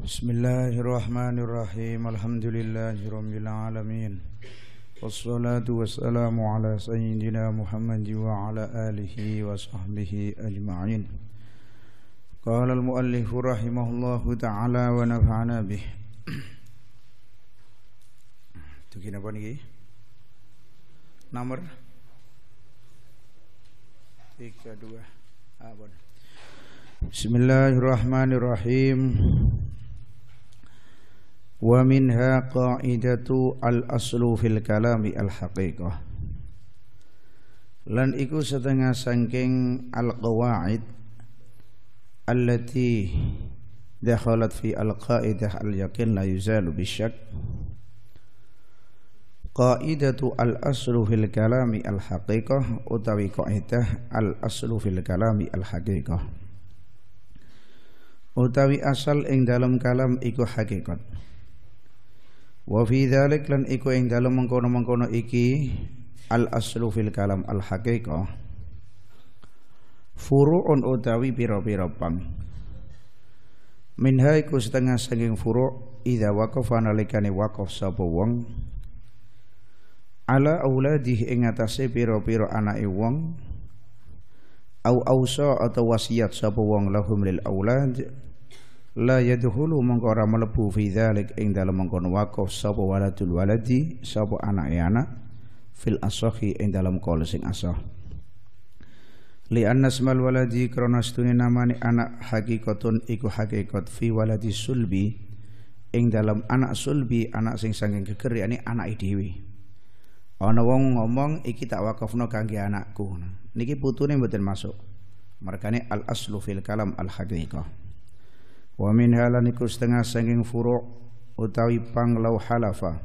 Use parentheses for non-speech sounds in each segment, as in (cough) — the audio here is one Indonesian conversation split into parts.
بسم الله الرحمن الرحيم الحمد لله رب العالمين والصلاة والسلام على سيدنا محمد وعلى آله وصحبه أجمعين قال المؤلف رحمه الله تعالى ونفعنا به تكينا تكين apa بسم الله الرحمن الرحيم ومنها قاعدة al-aslu fil kalami al-haqiqah lan iku setengah sangking al-qawaid allati dakhalat fi al-qaidah al-yaqin la yuzalu bisyak qaidatu al-aslu fil kalami al-haqiqah utawi qaidah al-aslu fil kalami al-haqiqah utawi asal ing dalam kalam iku hakikat Wa fi dzalik lan iko ing dalem mengkono-mengkono iki al aslu fil kalam al haqiqah. Furu'un utawi pira piro pang. Minha iku setengah saking furu' idza waqafa nalikane waqaf sapa wong ala auladihi ing atase pira-pira anake wong au ausa atau wasiat sapa wong lahum lil aulad la yadkhulu mongko ora mlebu fi dzalik ing dalem mengkono wakaf sapa waladul waladi sapa anake anak fil asahi ing dalem kaul sing asah li anna smal waladi krana stune namane anak hakikatun iku hakikat fi waladi sulbi ing dalem anak sulbi anak sing saking kekeriane anake dhewe ana wong ngomong iki tak wakafno kangge anakku niki putune mboten masuk markane al aslu fil kalam al haqiqah Wa min halan iku setengah sanging furu' utawi pang law halafa.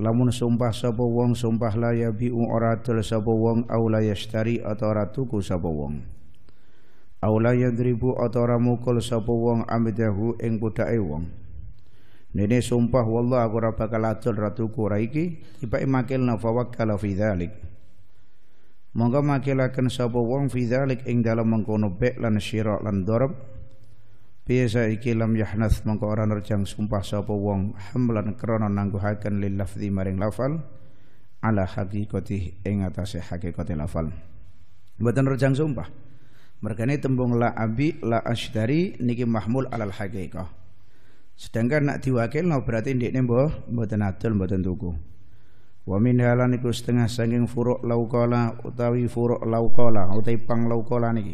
Lamun sumpah sapa wong sumpah la ya bi'u ora dol sapa wong au la yashtari atau ora tuku sapa wong. Au la yadribu atau ora mukul sapa wong amidahu ing budake wong. Nene sumpah wallah aku ora bakal ratuku raiki, tuku ora iki tibake makil nafawakkal fi dzalik. Monggo makilaken sapa wong fi dzalik ing dalem mengkono bek lan syira lan dorob biasa saiki lam yahnath mengko ora nerjang sumpah sapa wong hamlan krana nangguhaken lil lafzi maring lafal ala hakikati ing atase hakikate lafal. Mboten nerjang sumpah. Mergane tembung la abi la asydari niki mahmul alal hakikah. Sedangkan nak diwakil no berarti ndekne mbah mboten adol mboten tuku. Wa min halan iku setengah saking furuk laukola utawi furuk laukola utawi pang laukola niki.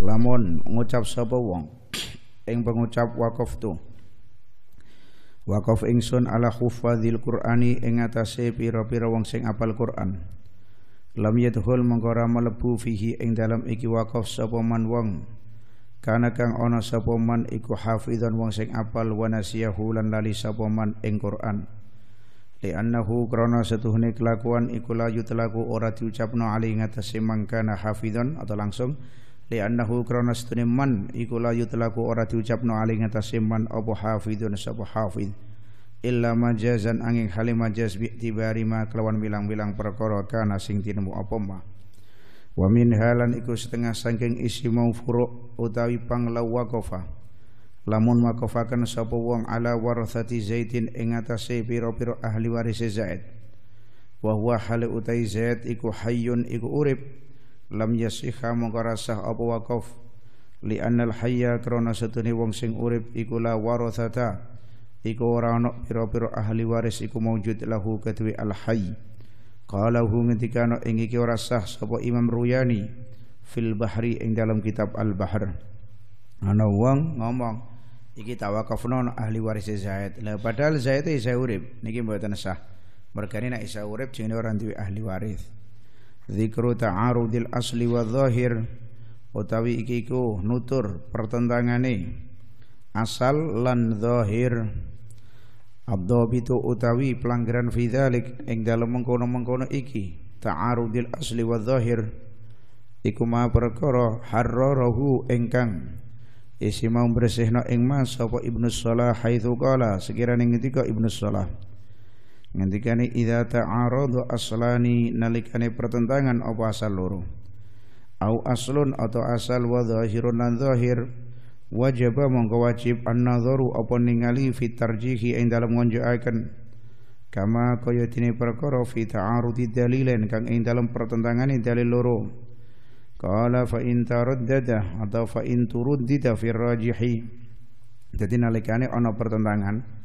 Lamun ngucap sapa wong ing pengucap tu Waqaf ingsun ala hufadzil Qur'ani ing atase pira-pira wong sing apal Qur'an. Lam yadhul mengko ora mlebu fihi ing dalam iki waqaf sapa man wong. Kana kang ana sapa man iku hafizan wong sing apal wa nasiyahu lan lali sapa man ing Qur'an. Li'annahu krana setuhne kelakuan iku layu telaku ora diucapno ali ing atase mangkana hafizan atau langsung li'annahu krana stune man iku la yutlaku ora diucapno ali ngatasi man apa hafidun sapa hafid illa majazan angin bi tibari ma kelawan bilang-bilang perkara kana sing tinemu apa ma wa min halan iku setengah saking isi mau utawi utawi panglawaqafa lamun makofakan sapa wong ala warathati zaidin ing atase pira-pira ahli warise zaid wa huwa hale utai zaid iku hayyun iku urip lam yasiha mongko rasah apa wakaf li annal hayya krana setune wong sing urip iku la warasata iku ora ana pira-pira ahli waris iku maujud lahu kadwi al hayy qala hu ngendikano ing iki ora sah sapa Imam Ruyani fil bahri ing dalam kitab al bahr ana wong ngomong iki tawakafno ahli waris e Zaid lah padahal Zaid e isa urip niki mboten sah mergane nek isa urip jenenge ora duwe ahli waris Zikru ta'arudil asli wa zahir Utawi ikiku nutur pertentangane Asal lan zahir Abdobitu utawi pelanggaran fidalik yang dalam mengkono-mengkono iki Ta'arudil asli wa zahir Iku ma perkara harrarahu engkang Isi mau bersihna ing mas Sapa ibnu salah Haithu kala Sekiranya ketika ibnu salah ngendikane idza ta'aradu aslani nalikane pertentangan apa asal loro au aslun atau asal wa zahirun lan zahir wajib mongko wajib an-nadharu apa ningali fi tarjihi ing dalem ngonjokaken kama kaya dene perkara fi ta'arudi dalilen kang ing dalem pertentangane dalil loro qala fa in taraddada atau fa in turuddida fi rajihi dadi nalikane ana pertentangan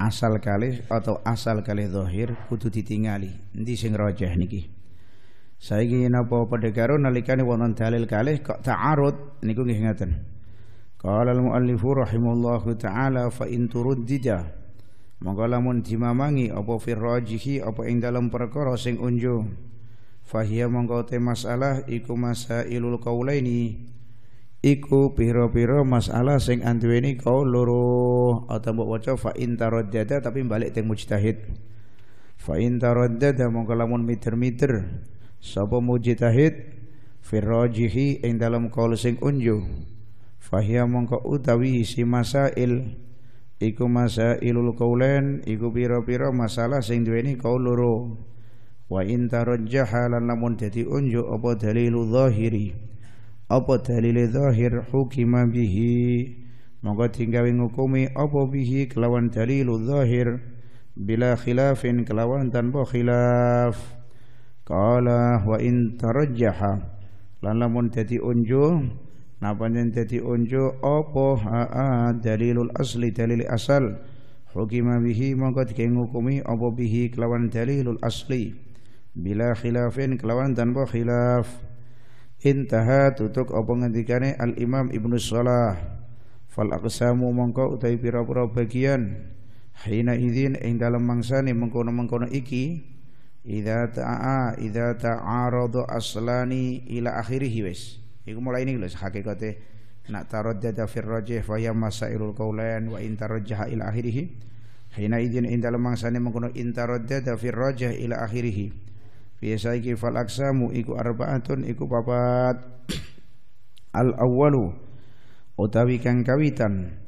asal kali atau asal kali zahir kudu ditingali endi sing rajah niki saiki napa padhegaro nalikane wonten dalil kalih kok ta'arud niku nggih ngaten qala al muallifu rahimahullahu taala fa in turuddida monggo lamun dimamangi apa firrajihi apa ing dalam perkara sing unjung fahiya mongko te masalah iku masailul qaulaini iku piro-piro masalah sing anduweni kau loro atau mbok waca fa in tapi balik teng mujtahid fa in taraddada mongko lamun miter-miter sapa mujtahid firrajihi ing dalam kaul sing unju fahiya mongko utawi si masail iku masailul kaulen iku piro-piro masalah sing duweni kaul loro wa in tarajjaha lan lamun dadi unju apa dalilu zahiri apa dalil zahir hukum bihi maka tinggawi ngukumi apa bihi kelawan dalil zahir bila khilafin kelawan tanpa khilaf kala wa in tarajjaha lan lamun dadi unjo napa yen dadi unjo apa haa dalilul asli dalil asal hukum bihi maka tinggawi ngukumi apa bihi kelawan dalilul asli bila khilafin kelawan tanpa khilaf intaha tutup apa ngendikane al imam ibnu salah fal aqsamu mongko utawi pira-pira bagian hina idzin ing dalem mangsane mengkono-mengkono iki idza ta'a idza ta'aradu aslani ila akhirih wis iku mulai ini lho hakikate nak taraddada fir rajih fa ya masailul qaulain wa in ila akhirih hina idzin ing dalem mangsane mengkono in taraddada fir rajih ila akhirih Fiyasaiki fal aksamu iku arbaatun iku papat Al awalu utawi kang kawitan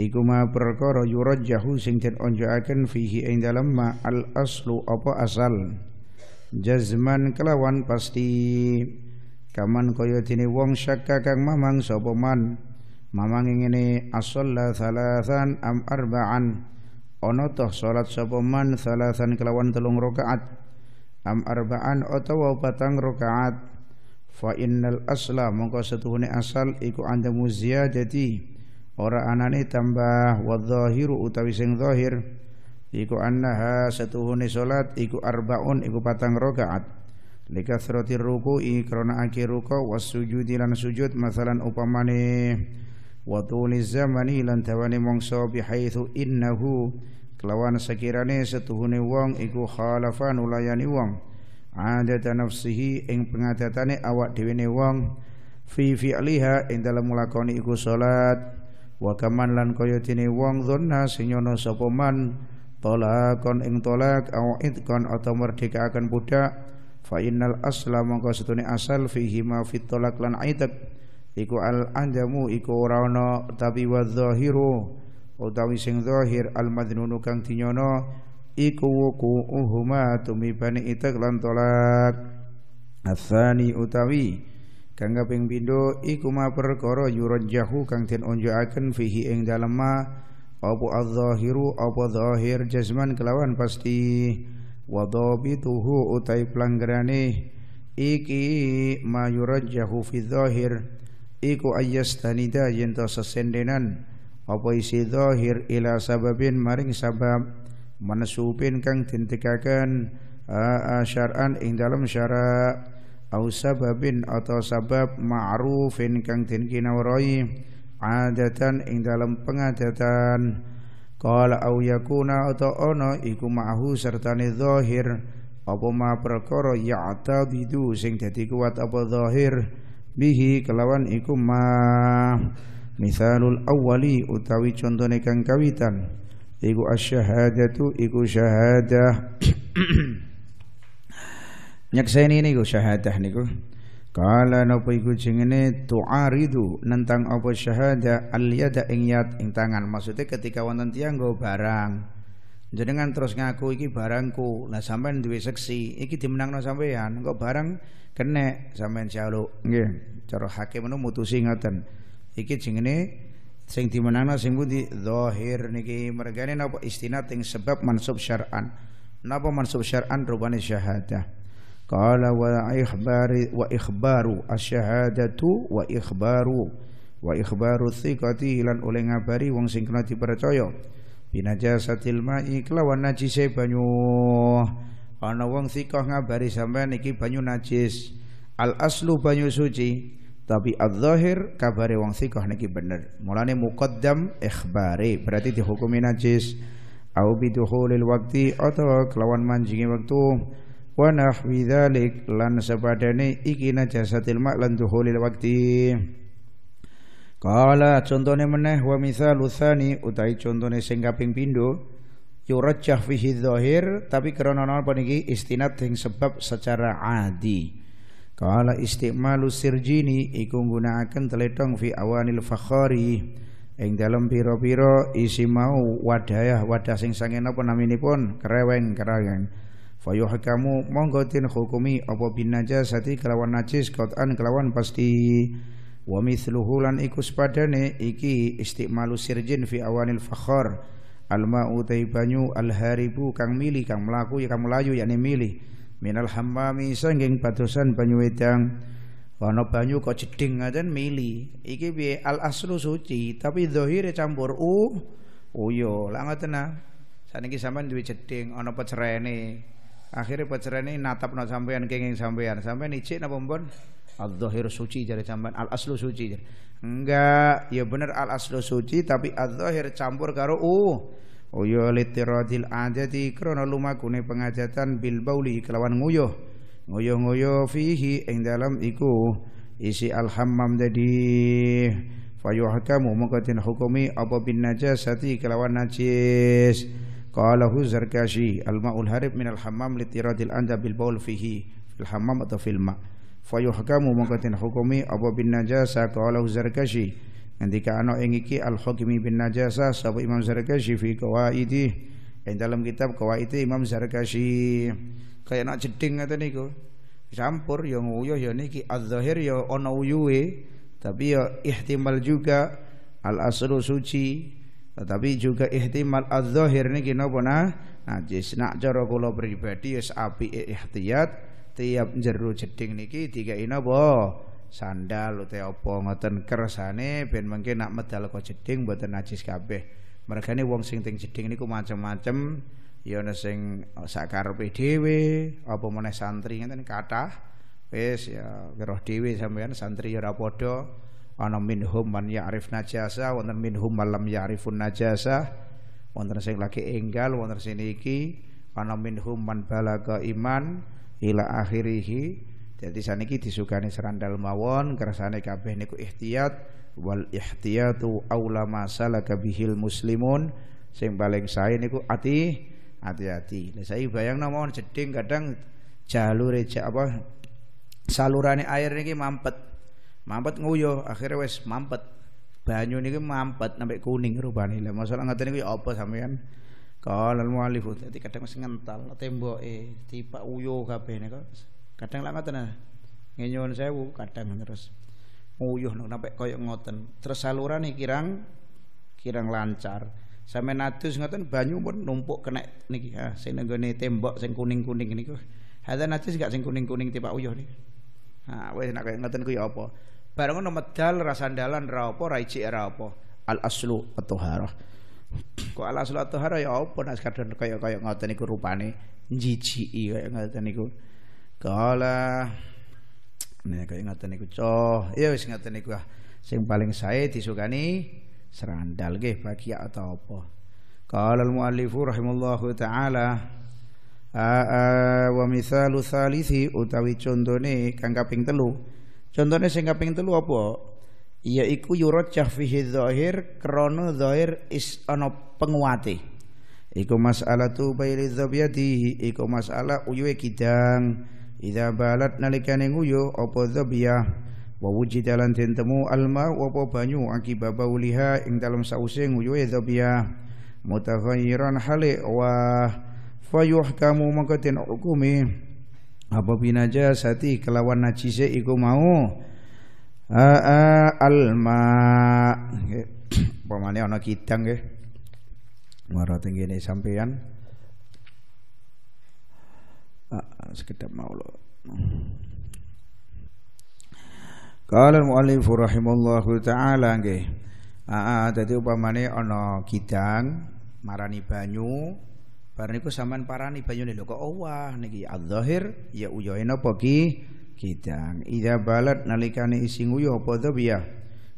Iku ma perkara yurajjahu sing den onjoaken fihi ing dalem ma al aslu apa asal Jazman kelawan pasti Kaman kaya dene wong syakka kang mamang sapa man Mamang ngene asalla salasan am arba'an Ono toh salat sapa man salasan kelawan telung rakaat am arba'an utawa patang rakaat fa innal asla mongko setuhune asal iku muzia ziyadati ora anane tambah wa dhahiru utawi sing dhahir iku annaha setuhune salat iku arbaun iku patang rakaat likathrati ruku'i krana akeh ruku wasujudi lan sujud masalan upamane wa tuli zamani lan tawane mongso bihaitsu innahu kelawan sekirane setuhune wong iku khalafa nulayani wong adata nafsihi ing pengadatane awak dhewene wong fi fi'liha ing dalem nglakoni iku salat wa kaman lan kaya dene wong dzanna sing nyono sapa man talakon ing talak au idkon atau merdekaaken budak fa innal asla mongko setune asal fihi ma fit talak lan aidak iku al anjamu iku ora ana tapi wa zahiru utawi sing zahir al madnunu kang dinyono iku uhuma tumibane itek lan tolak asani utawi kang kaping pindho iku ma perkara yuranjahu kang den onjoaken fihi ing dalem ma apa az-zahiru apa zahir jasman kelawan pasti wa dhabituhu utai pelanggarane iki ma yuranjahu fi zahir iku ayastanida yen to sesendenan apa isi zahir ila sababin maring sabab manasupin kang dintikaken syar'an ing dalam syara' au sababin atau sabab ma'rufin kang den kinawrai adatan ing dalam pengadatan qala au yakuna atau ono iku ma'hu sertane zahir apa ma perkara ya'tabidu sing dadi kuat apa zahir bihi kelawan iku ma misalul awali utawi contohnya kang kawitan iku asyhadatu iku syahadah (coughs) nyakseni niku syahadah niku Kala nopo iku jengene tu'aridu nentang apa syahada al yada ing ing tangan maksudnya ketika wonten tiyang barang jenengan terus ngaku iki barangku lah sampean duwe seksi iki dimenangno sampean kok barang kene sampean jaluk nggih cara hakim itu mutusi ngoten iki jenenge sing dimenangna sing pundi zahir niki mergane napa istinad ing sebab mansub syar'an napa mansub syar'an rupane syahadah qala wa ikhbari wa ikhbaru asyhadatu wa ikhbaru wa ikhbaru thiqati lan oleh ngabari wong sing kena dipercaya binajasatil ma'i kelawan najise banyu ana wong thiqah ngabari sampean iki banyu najis al aslu banyu suci tapi al kabare wong sikoh niki bener mulane muqaddam ikhbari berarti dihukumi najis au biduhulil wakti atau kelawan manjingi waktu wa nahwi dzalik lan sepadane iki najasatil ma lan duhulil wakti Kala contohnya meneh wa misal tsani utai contohnya sing kaping pindho yurajjah fihi dzahir tapi karena napa niki istinad sebab secara adi Kala istimalu sirjini iku nggunakaken teletong fi awanil fakhari ing dalam piro-piro isi mau wadah wadah sing sangen apa naminipun kereweng kereweng fayuhkamu monggo tin hukumi apa bin najasati kelawan najis qatan kelawan pasti wa mithluhu lan iku sepadane iki istimalu sirjin fi awanil fakhar al ma'u banyu al haribu kang mili kang mlaku ya kang mlayu yakni milih minal hammami sanging padosan banyu wedang ana banyu kok jeding ngaten mili iki piye al aslu suci tapi zahire campur u uyo lah ngoten nah saniki sampean duwe jeding ana pecerene akhirnya pecerene natapno sampean kenging sampean sampean ijik napa mbon Al-Zahir suci jadi sampean Al-Aslu suci jadi. Enggak, ya bener Al-Aslu suci tapi Al-Zahir campur karo u. Uyo litiradil ajati krana lumakune pengajatan bil bauli kelawan nguyuh. Nguyuh-nguyuh fihi ing dalam iku isi al jadi fayuhkamu mengkatin hukumi apa bin najasati kelawan najis. Qala huzarkashi alma'ul harib minal hammam litiradil anja bil baul fihi fil hammam atau fil ma. Fayuhkamu mengkatin hukumi apa bin najasa qala huzarkashi. Ngendika ana ing iki Al-Hakimi bin Najasa sapa Imam Zarkashi fi qawaidi ing dalam kitab qawaidi Imam Zarkashi. Kaya nak jeding ngoten niku. Campur yang nguyuh ya niki az-zahir ya ana uyuhe tapi ya ihtimal juga al-aslu suci tetapi juga ihtimal az-zahir niki napa nah najis. Nak cara kula pribadi wis apike ihtiyat tiap jero jeding niki dikai napa? sandal utawa apa ngoten kersane ben mengke nak medal kok jeding mboten najis kabeh. Mergane wong sing teng jeding niku macam macem ya ana sing sak karepe dhewe, apa meneh santri ngoten kathah. Wis ya weruh dhewe sampean santri ya ora padha. Ana minhum man ya'rif najasa, wonten minhum man lam ya'rifun najasa. Wonten sing lagi enggal, wonten sing iki ana minhum man balaga iman ila akhirihi. Jadi saniki disukani serandal mawon kersane kabeh niku ihtiyat wal ihtiyatu aula ma salaka bihil muslimun sing paling sae niku ati hati-hati. Lah saya bayangno mawon jeding kadang jalur eja apa salurane air niki mampet. Mampet nguyo akhirnya wes mampet. Banyu niki mampet sampai kuning rupane. Lah masalah ngoten niku ya apa sampean? Kalau mualif dadi kadang masih ngental temboke, tipa uyo kabeh Kadang lama ngoten nah. Ngenyuwun sewu kadang terus nguyuh nek nape koyok ngoten. Terus saluran iki kirang kirang lancar. Sampai natus ngoten banyu pun numpuk kena niki ha ah. sing nggone tembok sing kuning-kuning niku. Hadza najis gak sing kuning-kuning tiba uyuh niki. Ha ah, wis nek kaya ngoten kuwi ya apa? Bareng ngono medal rasandalan ra apa ra ijik ra apa. Al aslu at-taharah. Kok al aslu at-taharah ya apa nek kadang koyok koyok ngoten niku rupane jijiki kaya ngoten niku. Kala nek ngaten niku cah, ya wis ngaten niku ah. sing paling sae disukani serandal nggih bagi atau apa. Kala al-muallifu rahimallahu taala aa wa misalu salisi utawi contone kang kaping telu. Contone sing kaping telu apa? Ya iku yurajjah fihi zahir krana zahir is ana penguate. Iku masalah tu bayri iku masalah uyuwe kidang. Ida balat nalikane nguyuh apa dzabiyah wa wujida lan temu alma wa apa banyu akibat bauliha ing dalam sause nguyuhe dzabiyah ya mutaghayyiran hale wa fayuhkamu maka den hukumi apa binajasati kelawan najise iku mau alma (clears throat) pamane ana kidang nggih marang tengene sampeyan sekedar maulud Qala al-muallif rahimallahu taala nggih. Aa dadi upamane ana kidang marani banyu bar niku sampean parani banyu lho kok owah niki adzahir ya uyoe napa ki kidang ida balat nalikane isi nguyu apa dhabiya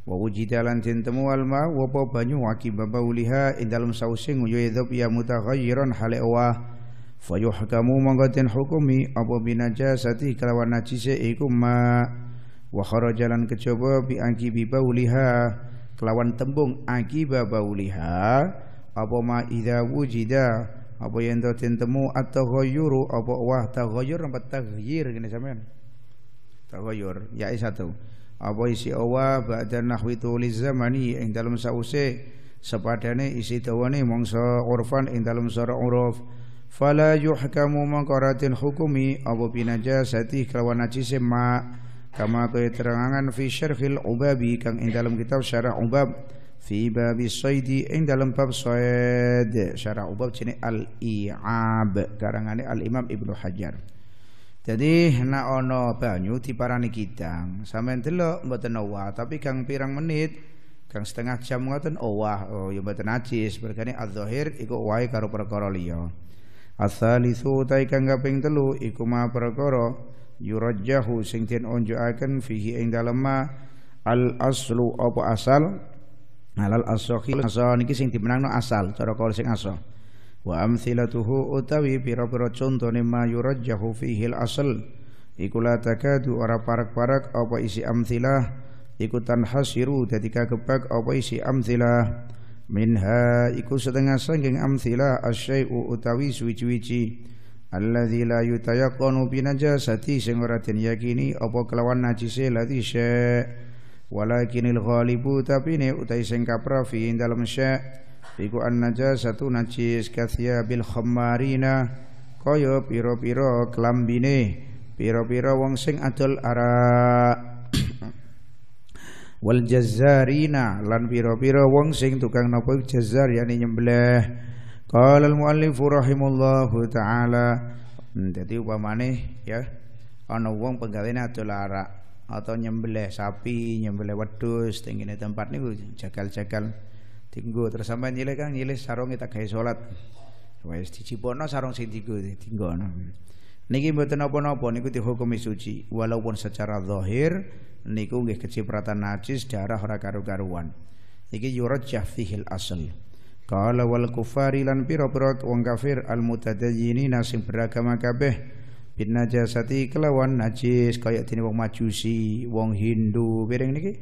wa wujida lan temu alma wa apa banyu akibat bauliha ing dalem sause nguyu dhabiya mutaghayyiran hale owah fayuhkamu mangkatin hukumi apa binajasati kelawan najise iku ma wa jalan kecoba bi angkibi bauliha kelawan tembung akiba bauliha apa ma idza wujida apa yang ten temu atau ghayyuru apa wah taghayyur apa taghyir kene sampean taghayyur ya satu apa isi awa ba'da nahwi tulis zamani ing dalam sause sepadane isi dawane mongso urfan ing dalam sura uruf fala yuhkamu mangkaratin hukumi apa binajasati kelawan najise ma kama kaya terangan fi syarhil ubabi kang ing dalam kitab syarah ubab fi babis saidi ing dalam bab said syarah ubab jenis al i'ab karangane al imam ibnu hajar jadi na ono banyu diparani kidang sampean delok mboten owah tapi kang pirang menit kang setengah jam ngoten owah oh ya mboten najis berkane adzahir iku wae karo perkara liya Asalisu utai kang kaping telu iku ma perkara yurajjahu sing den onjoaken fihi ing dalem al aslu apa asal alal nah, asohi asal niki sing dimenangno asal cara kal sing aso wa amsilatuhu utawi pira-pira contone ma yurajjahu fihi al asal iku la takadu ora parak-parak apa isi amsilah iku tanhasiru dadi kagebak apa isi amsilah minha iku setengah sangking amthila asyai'u utawi suwici-wici alladzi la yutayaqqanu binajasati sing ora den yakini apa kelawan najise lati syai' walakinil ghalibu tapi ne utai sing kaprafi ing dalem syai' iku an najasatu najis kathia bil khammarina kaya piro-piro kelambine piro-piro wong sing adol arak wal jazzarina lan pira-pira wong sing tukang napa jazzar yani nyembelih qala al muallif rahimallahu taala hmm, dadi upamane ya ana wong pegawene adol arak atau nyembelih sapi nyembelih wedhus teng tempat niku jagal-jagal tinggu terus sampean nyilih kan nyilih sarung kita gawe salat wis dicipono sarung sing tinggu tinggono niki mboten napa-napa niku dihukumi suci walaupun secara zahir niku nggih kecipratan najis darah ora karu-karuan iki yurajjah fihil asl Kala wal kufari lan pira-pira wong kafir al mutadayyinina sing beragama kabeh bin najasati kelawan najis kaya dene wong majusi, wong Hindu, piring niki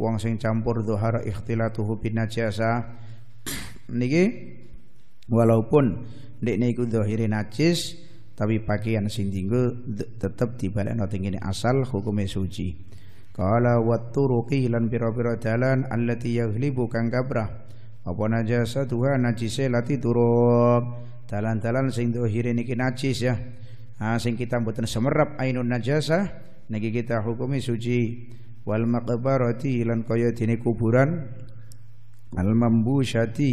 wong sing campur zuhara ikhtilatuhu bin najasa (clears throat) niki walaupun ndek niku zahire najis tapi pakaian sing dinggo tetep dibalekno tengene asal hukume suci. Kala wa turuqi hilan pira-pira dalan allati yaghlibu kang kabrah. Apa najasa tuha najise lati turuq. Dalan-dalan sing dohire niki najis ya. Ah sing kita mboten semerap ainun najasa niki kita hukumi suci. Wal maqbarati lan kaya dene kuburan al mambusyati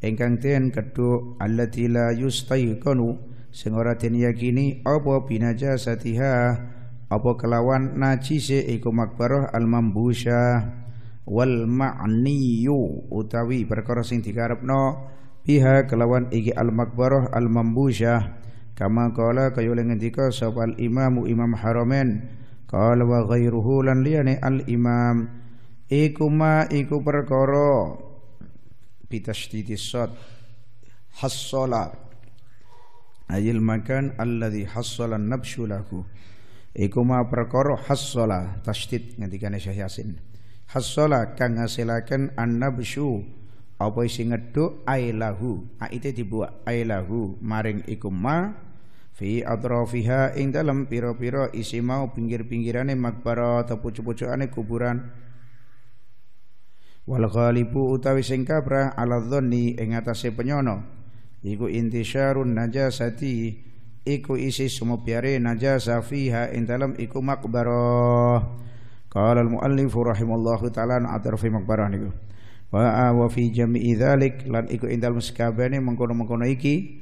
ingkang ten keduk allati la yustaiqanu sing ora den yakini apa binajasatiha apa kelawan najise iku makbarah al mambusyah wal ma'niyu utawi perkara sing dikarepno biha kelawan iki al makbarah al mambusyah kama qala kaya ngendika sapa al imamu imam haromen qala wa ghairuhu lan liyane al imam iku ma iku perkara bitasydidis sad hassala ayil makan alladhi hassala nabsyu lahu iku ma perkara hasala tasdid ngendikane Syekh Yasin hasola kang ngasilaken annabsyu apa isi ngeduk ailahu aite dibuat ailahu maring iku ma fi atrafiha ing dalam pira-pira isi mau pinggir-pinggirane makbara atau pucuk-pucukane kuburan wal ghalibu utawi sing kabrah ala dhanni ing atase penyono iku intisyarun najasati iku isi semua najasa fiha ing dalem iku makbarah Qala al-muallif rahimallahu taala an atarfi makbarah niku. Wa wa fi jami'i dzalik lan iku ing dalem sakabehane mengkono-mengkono iki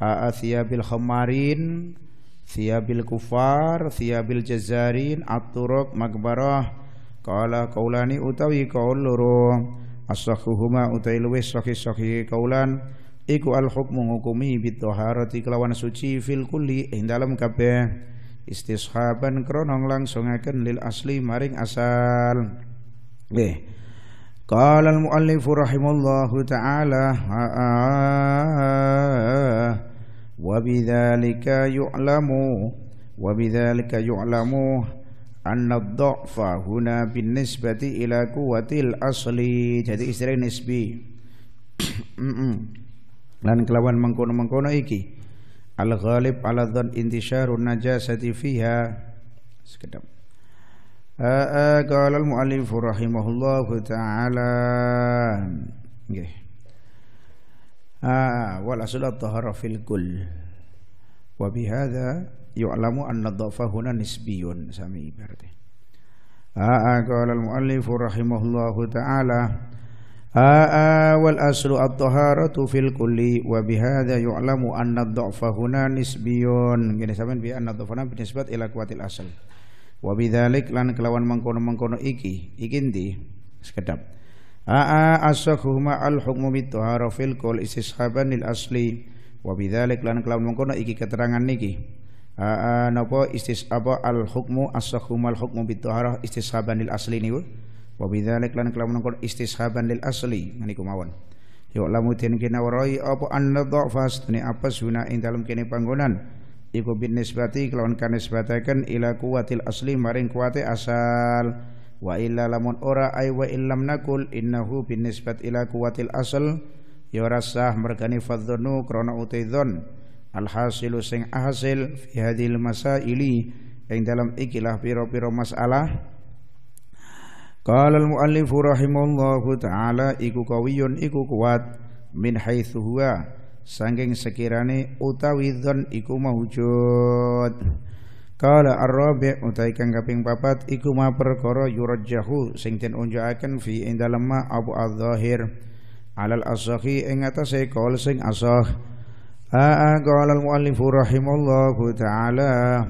athiyabil khamarin thiyabil kufar thiyabil jazarin at-turuq makbarah qala qaulani utawi qaul loro as-sahuhuma utai luwih sahih-sahih kaulan iku al hukmu ngukumi bitoharati kelawan suci fil kulli ing dalam kabeh istishaban langsung akan lil asli maring asal nggih qala al muallif rahimallahu taala wa bidzalika yu'lamu wa bidzalika yu'lamu anna dha'fa huna bin nisbati ila quwwatil asli jadi istilah nisbi (clears throat) lan kelawan mengkono-mengkono iki al ghalib ala dhan intisyarun najasati fiha sekedap qala al muallif rahimahullahu taala nggih ah wal aslu tahara fil kull wa bihadha yu'lamu anna dhafa huna nisbiyun sami berarti ah qala al muallif rahimahullahu taala aa wal aslu at-taharatu fil kulli wa bihadha yu'lamu anna ad-dha'fa huna nisbiyun gini sampean bi anna ad-dha'fa binisbat ila kuatil asl wa bidzalik lan kelawan mengkono-mengkono iki iki ndi sekedap aa asakhuma al-hukmu bit-tahara fil kull istishaban lil asli wa bidzalik lan kelawan mengkono iki keterangan niki aa napa istis apa al-hukmu asakhuma al-hukmu bit-tahara istishaban lil asli niku wa bidzalik lan kelamun kon istishaban lil asli niku mawon yo lamu den kena warai apa anna dhafas ne apa suna ing dalem kene panggonan iku bin nisbati kelawan kanisbataken ila kuwatil asli maring kuwate asal wa illa lamun ora ay wa illam nakul innahu bin nisbat ila kuwatil asal ya rasah mergani fadzunu krana utidzon alhasilu sing ahasil fi hadil masaili ing dalam ikilah piro-piro masalah Qala al-muallif rahimallahu taala iku kawiyun iku kuat min haitsu huwa sangking sekirane utawi dzon iku mawujud. Qala ar-rabi' utai kang kaping papat iku ma perkara yurajjahu sing den unjukaken fi ing dalem abu adh-dhahir alal asahi ing atase kaul sing asah. Aa qala al-muallif rahimallahu taala.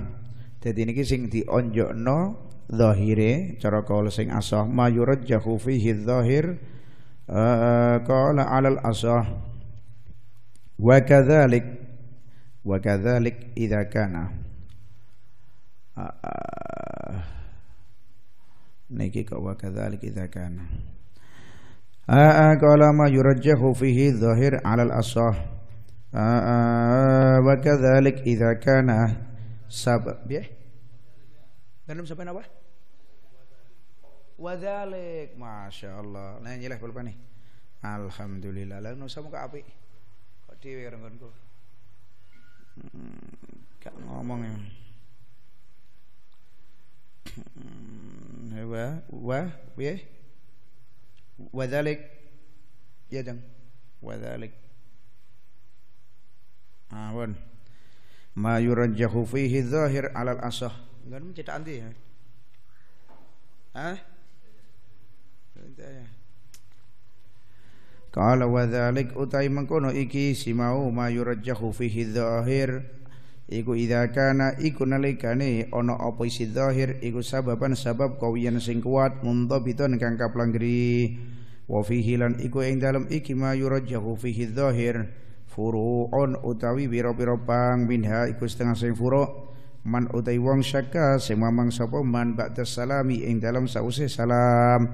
Dadi niki sing dionjokno dhahire cara kaul sing asah mayurat jahu fihi dhahir qala alal asah wa kadzalik wa kadzalik idza kana niki kok wa kadzalik idza kana qala ma yurajjahu fihi dhahir alal asah wa kadzalik idza kana sabab ya Dalam sampai apa? Wadalik, masya Allah. Nah nyilah nih. Alhamdulillah. Lalu nusa muka api. Kok dewi renggonku? Hmm, gak ngomong ya. Wah, wah, ya wadalik ya dong wadalik awon ma yurajjahu fihi zahir alal asah Ganum cetak nanti ya. Hah? Kalau ya. wa dzalik utai mengkono iki simau ma yurajjahu fihi zahir iku idza iku nalikane ono apa isi iku sababan sabab kawiyan sing kuat mundhabitan kang kaplanggeri wa fihi lan iku ing dalam iki ma yurajjahu zahir furu on utawi biro-biro pang minha iku setengah sing furu' man utai wong syaka sing mamang sapa man ba'da salami ing dalam sause salam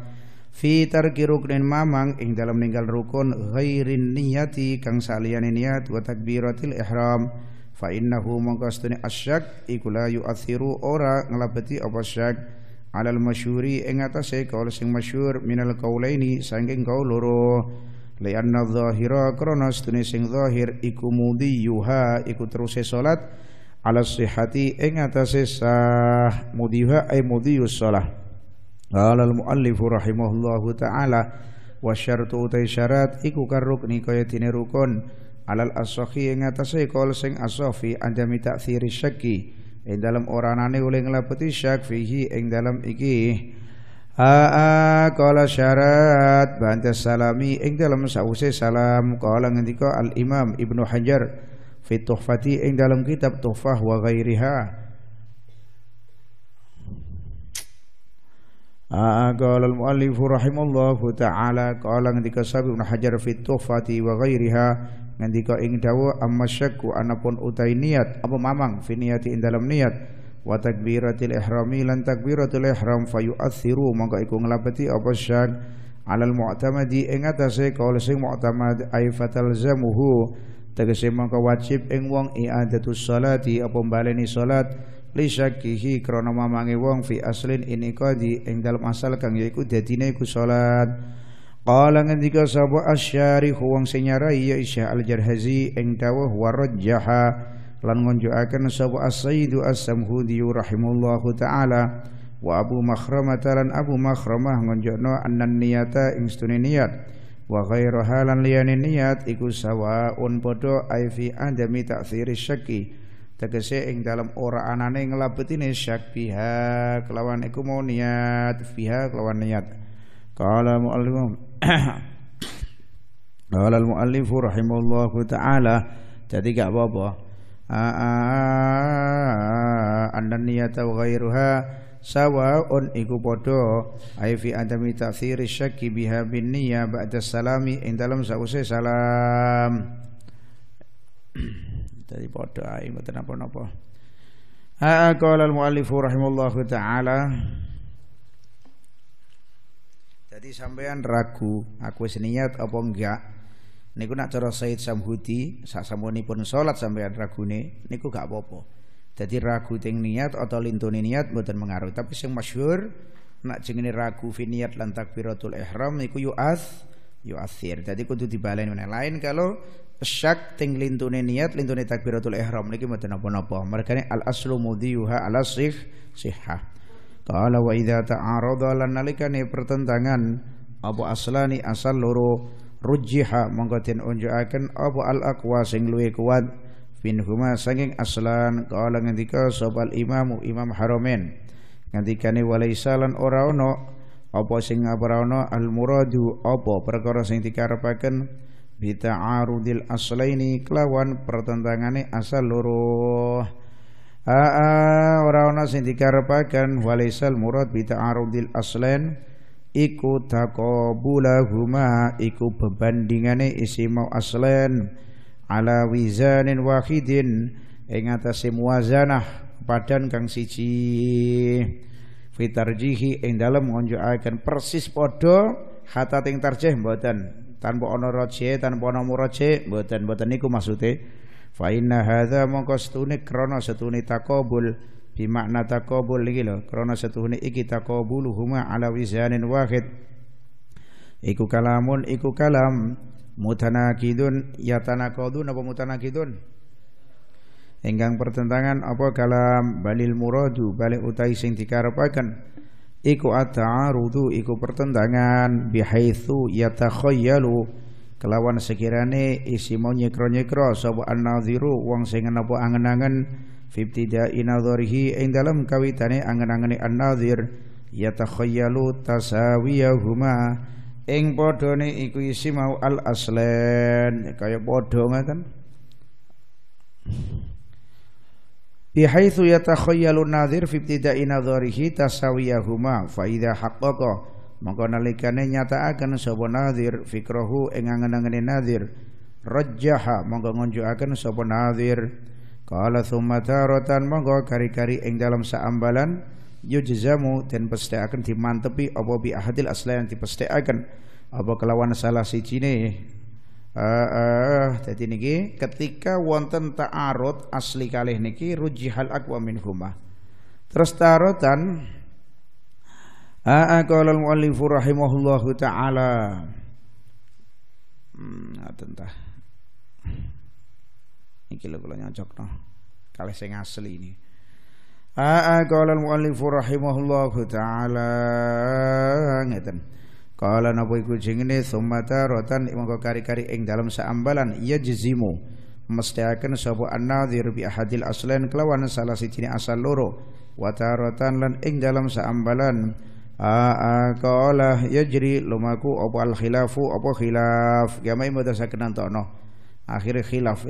fi tarki ruknin mamang ing dalam ninggal rukun ghairin niyati kang salian niat wa takbiratil ihram fa innahu mongko astune asyak ikulayu la yu'athiru ora ngelapeti apa syak alal masyuri ing atase kaul sing masyur, minal qaulaini sangking kaul loro lianna dhahira krana astune sing zahir iku mudiyuha iku teruse salat ala sihati ing atase sah mudhiha ay eh, mudhiyus shalah qala al muallif rahimahullahu taala wa syartu utai syarat iku karukni kaya dene rukun alal asahi ing atase kol sing asafi anjami takthiri syakki ing dalam oranane oleh nglebeti syak fihi ing dalam iki Aa kala syarat bantas salami ing dalam sause salam kala ngendika al imam ibnu hajar fi ing dalam kitab tuhfah wa ghairiha ah, Qala al-muallif rahimallahu taala qala ngendika Sabi Ibnu Hajar fi tuhfati wa ghairiha ngendika ing dawa amma syakku anapun utai niat apa mamang fi niati ing dalam niat wa takbiratil ihrami lan takbiratul ihram fayu'athiru mangka iku nglapeti apa syak alal mu'tamadi ing atase kaul sing mu'tamad ay fatalzamuhu tegese mongko wajib ing wong i'adatus salati apa baleni salat li syakihi krana mamange wong fi aslin kodi ing dalem asal kang yaiku dadine iku salat Qala ngendika sapa asyarih wong sing nyarai ya Isya al-Jarhazi ing dawuh warajjaha lan ngunjukaken sapa as-sayyidu as-samhudi rahimullahu taala wa Abu Makhramah lan Abu Makhramah ngunjukno annan niyata ing niat wa ghairu halan liyane niat iku sawaun podo ai fi adami ta'thiri syaki tegese ing dalam ora anane nglabetine syak biha kelawan iku mau niat biha kelawan niat qala muallim (coughs) qala al muallif rahimahullahu taala jadi gak apa-apa anda niat atau ghairuha sawaun iku podo ai fi adami tafsiri syakki biha bin niyya ba'da salami ing dalem sause salam tadi podo ay mboten napa-napa ha qala al muallifu rahimallahu taala jadi sampean ragu aku wis niat apa enggak niku nak cara Said Samhudi sak sampunipun salat sampean ragune niku gak apa-apa jadi ragu ting niat atau lintuni niat mboten mengaruh. Tapi sing masyhur nak jenenge ragu fi niat lan takbiratul ihram iku yu'ath yu'athir. Jadi kudu dibaleni meneh. Lain kalau syak ting lintune niat lintune takbiratul ihram niki mboten napa-napa. Mergane al aslu mudhiyuha ala sih siha Qala wa idza ta'arada lan nalikane pertentangan apa aslani asal loro rujiha mongko den unjukaken apa al aqwa sing luwih kuat huma sanging aslan Kala ngendika sopal imamu imam haromen. Ngendikani walaisalan ora ono Apa sing ora ono al muradu Apa perkara sing dikarepaken Bita'arudil aslaini Kelawan pertentangane asal loro. Aa ora ono sing dikarepaken walaisal murad bita'arudil aslain iku takobulahuma iku bebandingane isi mau aslen ala wizanin wahidin ing atase muwazanah padan kang siji fitarjihi ing dalem akan persis padha hatta ting tarjih mboten tanpa ana rajih tanpa ana murajih mboten mboten niku maksude fa inna hadza mongko setune krana setune takabul bi makna takabul iki lho krana setune iki huma ala wizanin wahid iku kalamun iku kalam mutanakidun yatanakadun apa mutanakidun enggang pertentangan apa kalam balil muradu balik utai sing dikarepaken iku rudu iku pertentangan bihaitsu yatakhayyalu kelawan sekirane isi mau nyekro-nyekro sapa an-nadhiru wong sing napa angen-angen fibtidai nadharihi ing dalam kawitane angen-angene an-nadhir yatakhayyalu tasawiyahuma ing padane iku isi mau al aslan kaya padha ngoten bihaitsu yatakhayyalu nadhir fi ibtida'i nadharihi tasawiyahuma fa idza haqqaqa mongko nalikane nyataaken sapa nadhir fikrahu ing angen-angene nadhir rajjaha mongko ngunjukaken sapa nadhir qala tsumma taratan mongko kari-kari ing dalam saambalan yujizamu dan pasti akan dimantepi apa bi ahadil aslayan dipasti akan apa kelawan salah siji ne Uh, uh, jadi niki ketika wonten ta'arud asli kalih niki rujihal aqwa min huma. Terus ta'arudan Aqalal ah, ah, muallifu rahimahullahu ta'ala Hmm, tentah Ini kira kalau nyocok no Kalau saya asli ini Aa al-muallif rahimahullahu taala ngeten. Qala napa iku jenenge sumata rotan kau kari-kari ing seambalan saambalan ya jizimu. Mesti akan an-nadhir bi ahadil aslan kelawan salah siji asal loro Wata rotan lan ing dalam saambalan aa qala yajri lumaku apa al khilafu apa khilaf gamai mutasakenan tono akhir khilaf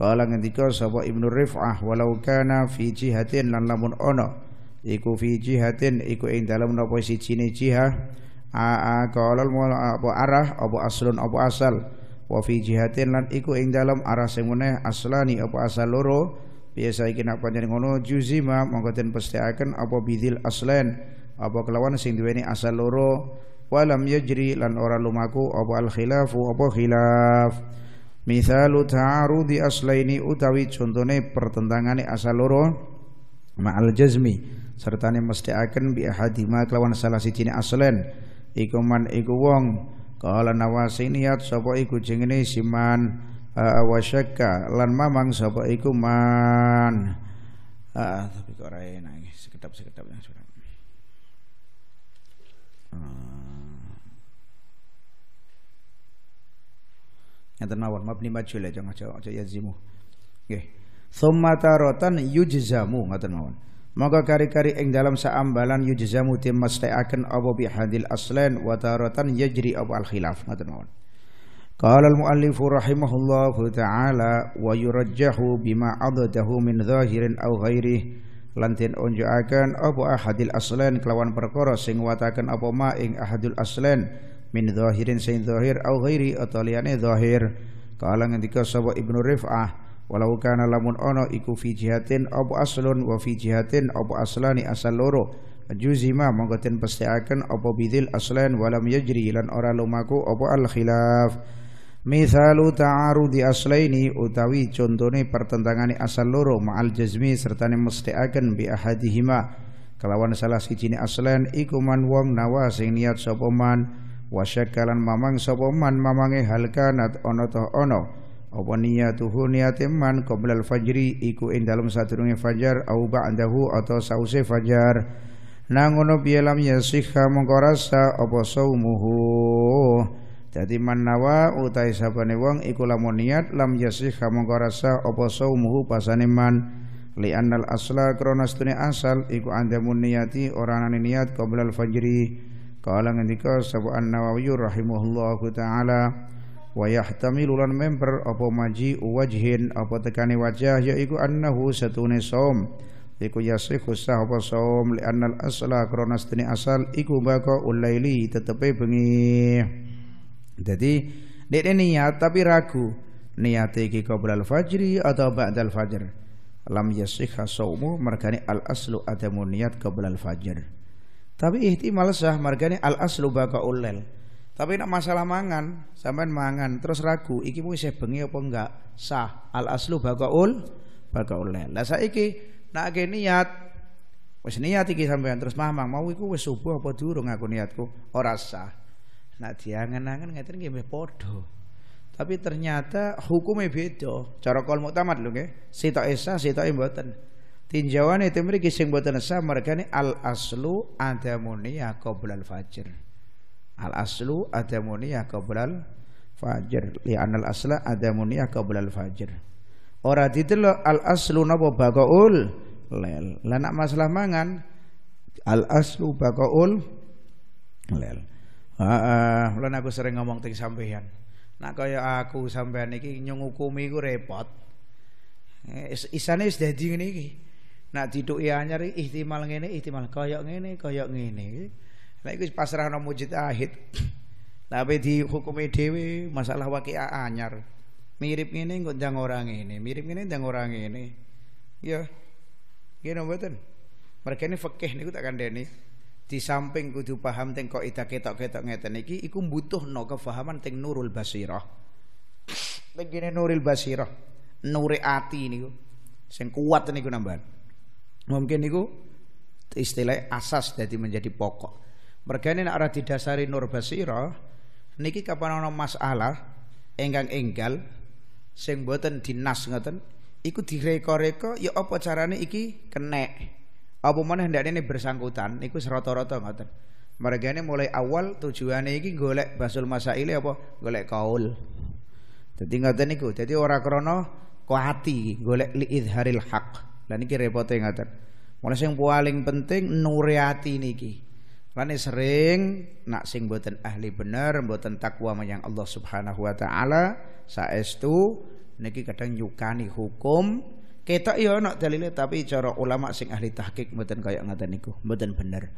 Kala ngendika sapa Ibnu Rif'ah walau kana fi jihatin lan lamun ono iku fi jihatin iku ing dalem napa sijine jihah aa kala apa arah apa aslun apa asal wa fi jihatin lan iku ing dalem arah sing meneh aslani apa asal loro biasa iki nak panjenengan ngono juzima mongko den pestekaken apa bidil aslan apa kelawan sing duweni asal loro walam yajri lan ora lumaku apa al khilafu apa khilaf Misalu ta'arudi aslaini utawi contone pertentangane asal loro ma'al jazmi mesti akan bi ahadima kelawan salah sijine aslen iku man iku wong kala nawasi niat sapa iku jengene siman uh, lan mamang sapa iku man ah tapi kok ora enak sekedap sekedap sudah Ngeten mawon mabni majul aja aja aja yazimu. Nggih. Tsumma taratan yujizamu ngeten mawon. Maka kari-kari ing dalam saambalan yujzamu tim akan apa bihadil aslan wa taratan yajri apa al khilaf ngeten mawon. Qala al-muallif taala wa yurajjahu bima adadahu min zahirin aw ghairihi lantin unjukaken apa ahadil aslan kelawan perkara sing wataken apa ma ing ahadul aslan min zahirin sain zahir au ghairi atau liyane zahir kala ngendika sapa Ibnu Rif'ah walau kana lamun ono iku fi jihatin apa aslun wa fi jihatin apa aslani asal loro juzima mongko den pestiaken apa bidil aslan walam yajri lan ora lumaku apa al khilaf Misalu ta'arudi aslaini utawi pertentangan pertentangane asal loro ma'al jazmi sertane akan bi ahadihima kelawan salah sijine aslan iku man wong nawa sing niat sopoman man wasyakalan mamang sapa man mamange hal kanat ana ta ana apa niyatuhu niyate man qoblal fajri iku ing dalem sadurunge fajar au ba'dahu atau sause fajar nangono ngono piye lam yasihha mongko rasa apa saumuhu Dadi manawa utai sapane wong iku lamun niat lam yasihha mongko rasa apa saumuhu pasane man li annal asla kronastune asal iku andamun niyati ora ana niat qoblal fajri Kala ngendika sapa An-Nawawi rahimahullahu taala wa yahtamilu lan memper apa maji wajhin apa tekane wajah yaiku annahu satune som iku yasihu sah apa li annal asla krana stene asal iku bako ulaili tetepe bengi jadi dek niat tapi ragu niat iki qoblal fajri atau ba'dal fajr lam yasihha saumu mergane al aslu adamu niat qoblal fajr tapi ihtimal sah margane al aslu baba ulel. Tapi nak masalah mangan, sampean mangan terus ragu, iki mung isih bengi apa enggak? Sah al aslu baqaul baqaulel. Lah saiki nak ke niat wis niat iki sampean terus mamang mau iku wis subuh apa durung aku niatku ora sah. Nak diangen-angen ngeten nggih meh padha. Tapi ternyata hukumnya beda. Cara kol muktamad sih tak esa, sih tak imbatan. Tinjauan itu mereka sing buatan sah mereka ini al aslu adamunia qabla al fajr. Al aslu adamunia qabla al fajr. Li anal asla adamunia qabla al fajr. Ora ditelok al aslu napa ul lel. lana nak masalah mangan al aslu ul lel. Heeh, uh, aku sering ngomong teng sampeyan. Nak kaya aku sampeyan iki nyungukumi iku repot. Eh, isane wis dadi ngene iki. Nak diduki ya anyar ihtimal ngene, ihtimal koyok ngene, koyok ngene. pasrah iku pasrahno mujtahid. Tapi di dihukumi dhewe masalah waqi'a anyar. Mirip ngene kok jang orang ngene, mirip ngene jang orang ngene. Ya. ya ngene mboten. Mereka ini fikih niku tak kandhani. Di samping kudu paham teng kok ida ketok-ketok ngeten iki iku mbutuhno kefahaman teng nurul basirah. Teng nurul basirah, nuri ati niku. Sing kuat niku nambahan mungkin itu istilah asas jadi menjadi pokok mereka ini arah didasari nur basira niki kapan ana masalah enggang enggal sing boten dinas ngoten iku direko-reko ya apa carane iki kenek apa meneh ini bersangkutan niku seroto-roto ngoten ini mulai awal tujuannya iki golek basul masaile apa golek kaul dadi ngoten niku dadi ora krana kuati golek liidharil haq lah niki repote ngaten. Mulai sing paling penting nuriati niki. Lani sering nak sing boten ahli bener, boten takwa menyang Allah Subhanahu wa taala, saestu niki kadang nyukani hukum Kita iyo nak dalile tapi cara ulama sing ahli tahqiq mboten kaya ngaten niku, mboten bener.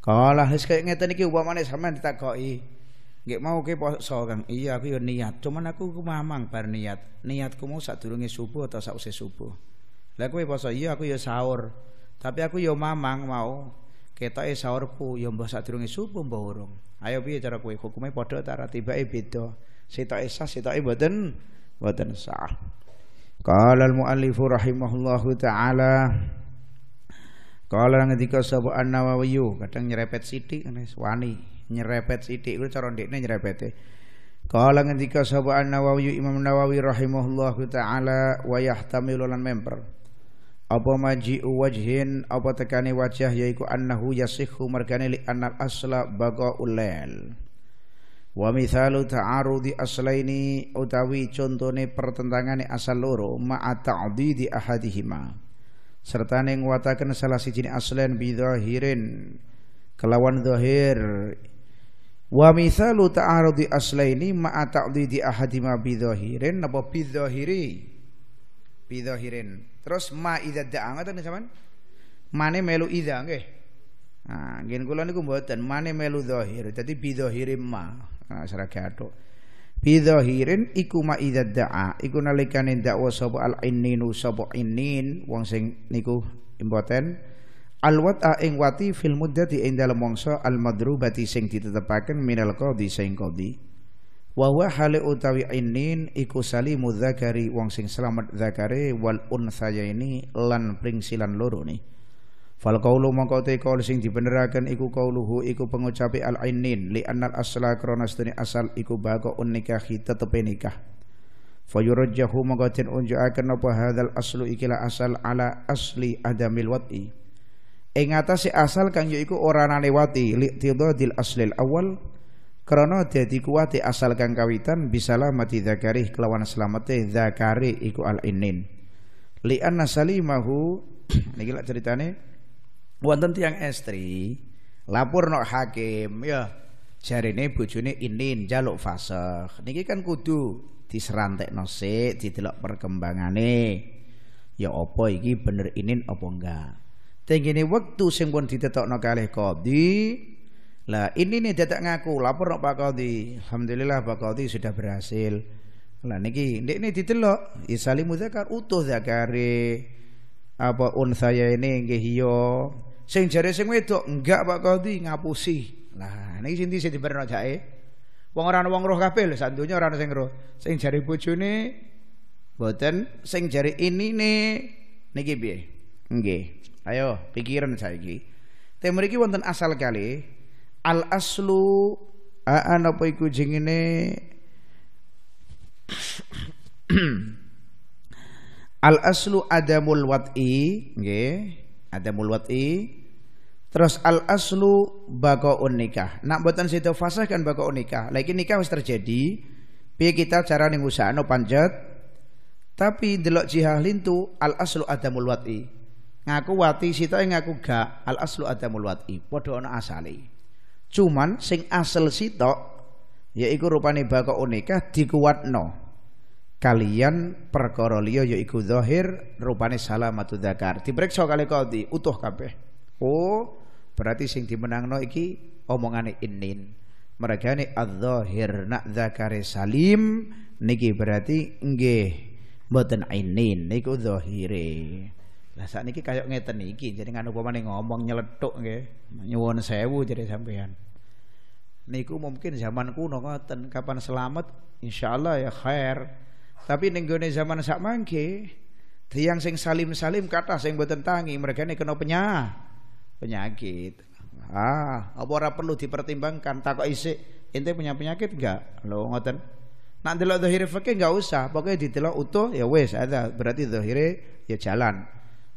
Kalah wis kaya ngeten iki upamane sampean ditakoki Nggak mau ke poso Kang. Iya aku ya niat, cuman aku mamang bar niat. Niatku mau sadurunge subuh atau usai subuh. Lah kowe poso iya aku ya sahur. Tapi aku ya mamang mau ketoke sahurku ya mbah sadurunge subuh mbah urung. Ayo piye cara kowe hukume padha ta ra tibake beda. Sitoke sah sitoke mboten mboten sah. Qala al-muallif rahimahullahu taala Kala ngendika sapa An-Nawawi kadang nyerepet sithik kene wani nyerepet sithik kuwi cara ndekne nyerepete. Kala ngendika sapa An-Nawawi Imam Nawawi rahimahullahu taala wa yahtamilu lan memper apa maji'u wajhin apa tekani wajah yaiku annahu yasihu markani li annal asla baga'ul lail wa mithalu ta'arudi aslaini utawi contone pertentangan asal loro ma'a ta'didi ahadihima serta ning wataken salah siji aslen bidzahirin kelawan zahir wa mithalu ta'arudi aslaini ma'a ta'didi ahadihima bidzahirin apa bidzahiri bidzahirin. Terus ma idza da'a ngoten sampean? Mane melu idza nggih. Nah, nggih kula niku mboten mane melu zahir. Dadi bidzahirin ma. Nah, seragatuk. bidzahirin iku ma idza da'a iku nalikane dakwa sapa al inninu sapa innin wong sing niku imboten al wata ing wati fil muddati ing dalem mangsa al madrubati sing ditetepaken minal qadi sing qadi wa wa hale utawi inin iku salimu zakari wong sing selamat zakare wal unsaya ini lan pringsilan loro ni fal qaulu mongko te qaul sing dipenderakan iku qauluhu iku pengucapi al inin li annal asla krana asal iku bako nikahi tetepe nikah fayurajjahu mongko ten akan apa hadzal aslu ikila asal ala asli adamil wat'i ing atase asal kang yaiku ora nane wati li tidadil aslil awal Krana dadi kuwate asal kang kawitan bisalah mati zakarih kelawan selamate zakari iku al inin. Li anna salimahu (clears throat) niki lak critane wonten tiyang estri lapor nok hakim ya jarine bojone inin jaluk fasakh. Niki kan kudu diserantekno sik didelok perkembangane. ya apa iki bener inin apa enggak waktu wektu sing pun ditetokno kalih qadhi lah ini nih tetek ngaku lapor nok Pak Kodi. Alhamdulillah Pak Kodi sudah berhasil. Lah niki ndek ini ditelok isali ya, muzakar utuh zakare apa saya ini nggih iya. Sing jare sing wedok enggak Pak Kodi ngapusi. Lah niki sinti sing diberno jake. Wong ora wong roh kabeh lho sak donya ora sing roh. Sing jare bojone boten sing jare ini nih niki piye? Nggih. Ayo pikiran saiki. Temriki wonten asal kali al aslu aan apa iku jengene (clears throat) al aslu adamul wat'i nggih adamul wat'i terus al aslu baqaun nikah nak mboten situ fasah kan baqaun nikah lagi nikah wis terjadi piye kita cara ning usahano panjat tapi delok jihah lintu al aslu adamul wat'i ngaku wati sito ngaku gak al aslu adamul wat'i padha ana asale Cuman sing asal sitok yaiku rupane bako nikah dikuatno kalian perkara liya yaiku zahir rupane salamatu zakar diperiksa kali di utuh kabeh oh berarti sing dimenangno iki omongane inin ni adzahir nak zakare salim niki berarti nggih mboten inin niku zahire lah saat ini kaya ngeten iki jenengan upamane ngomong nyelethuk nge, nyuwon sewu jadi sampean. Niku mungkin zaman kuno ngoten, kapan selamat insyaallah ya khair. Tapi nenggone zaman sak mangke tiang sing salim-salim kata sing boten tangi mereka nih kena penyah penyakit ah apa ora perlu dipertimbangkan takok isi ente punya penyakit enggak lo ngoten nak delok zahir fikih enggak usah pokoknya didelok utuh ya wes ada berarti zahire ya jalan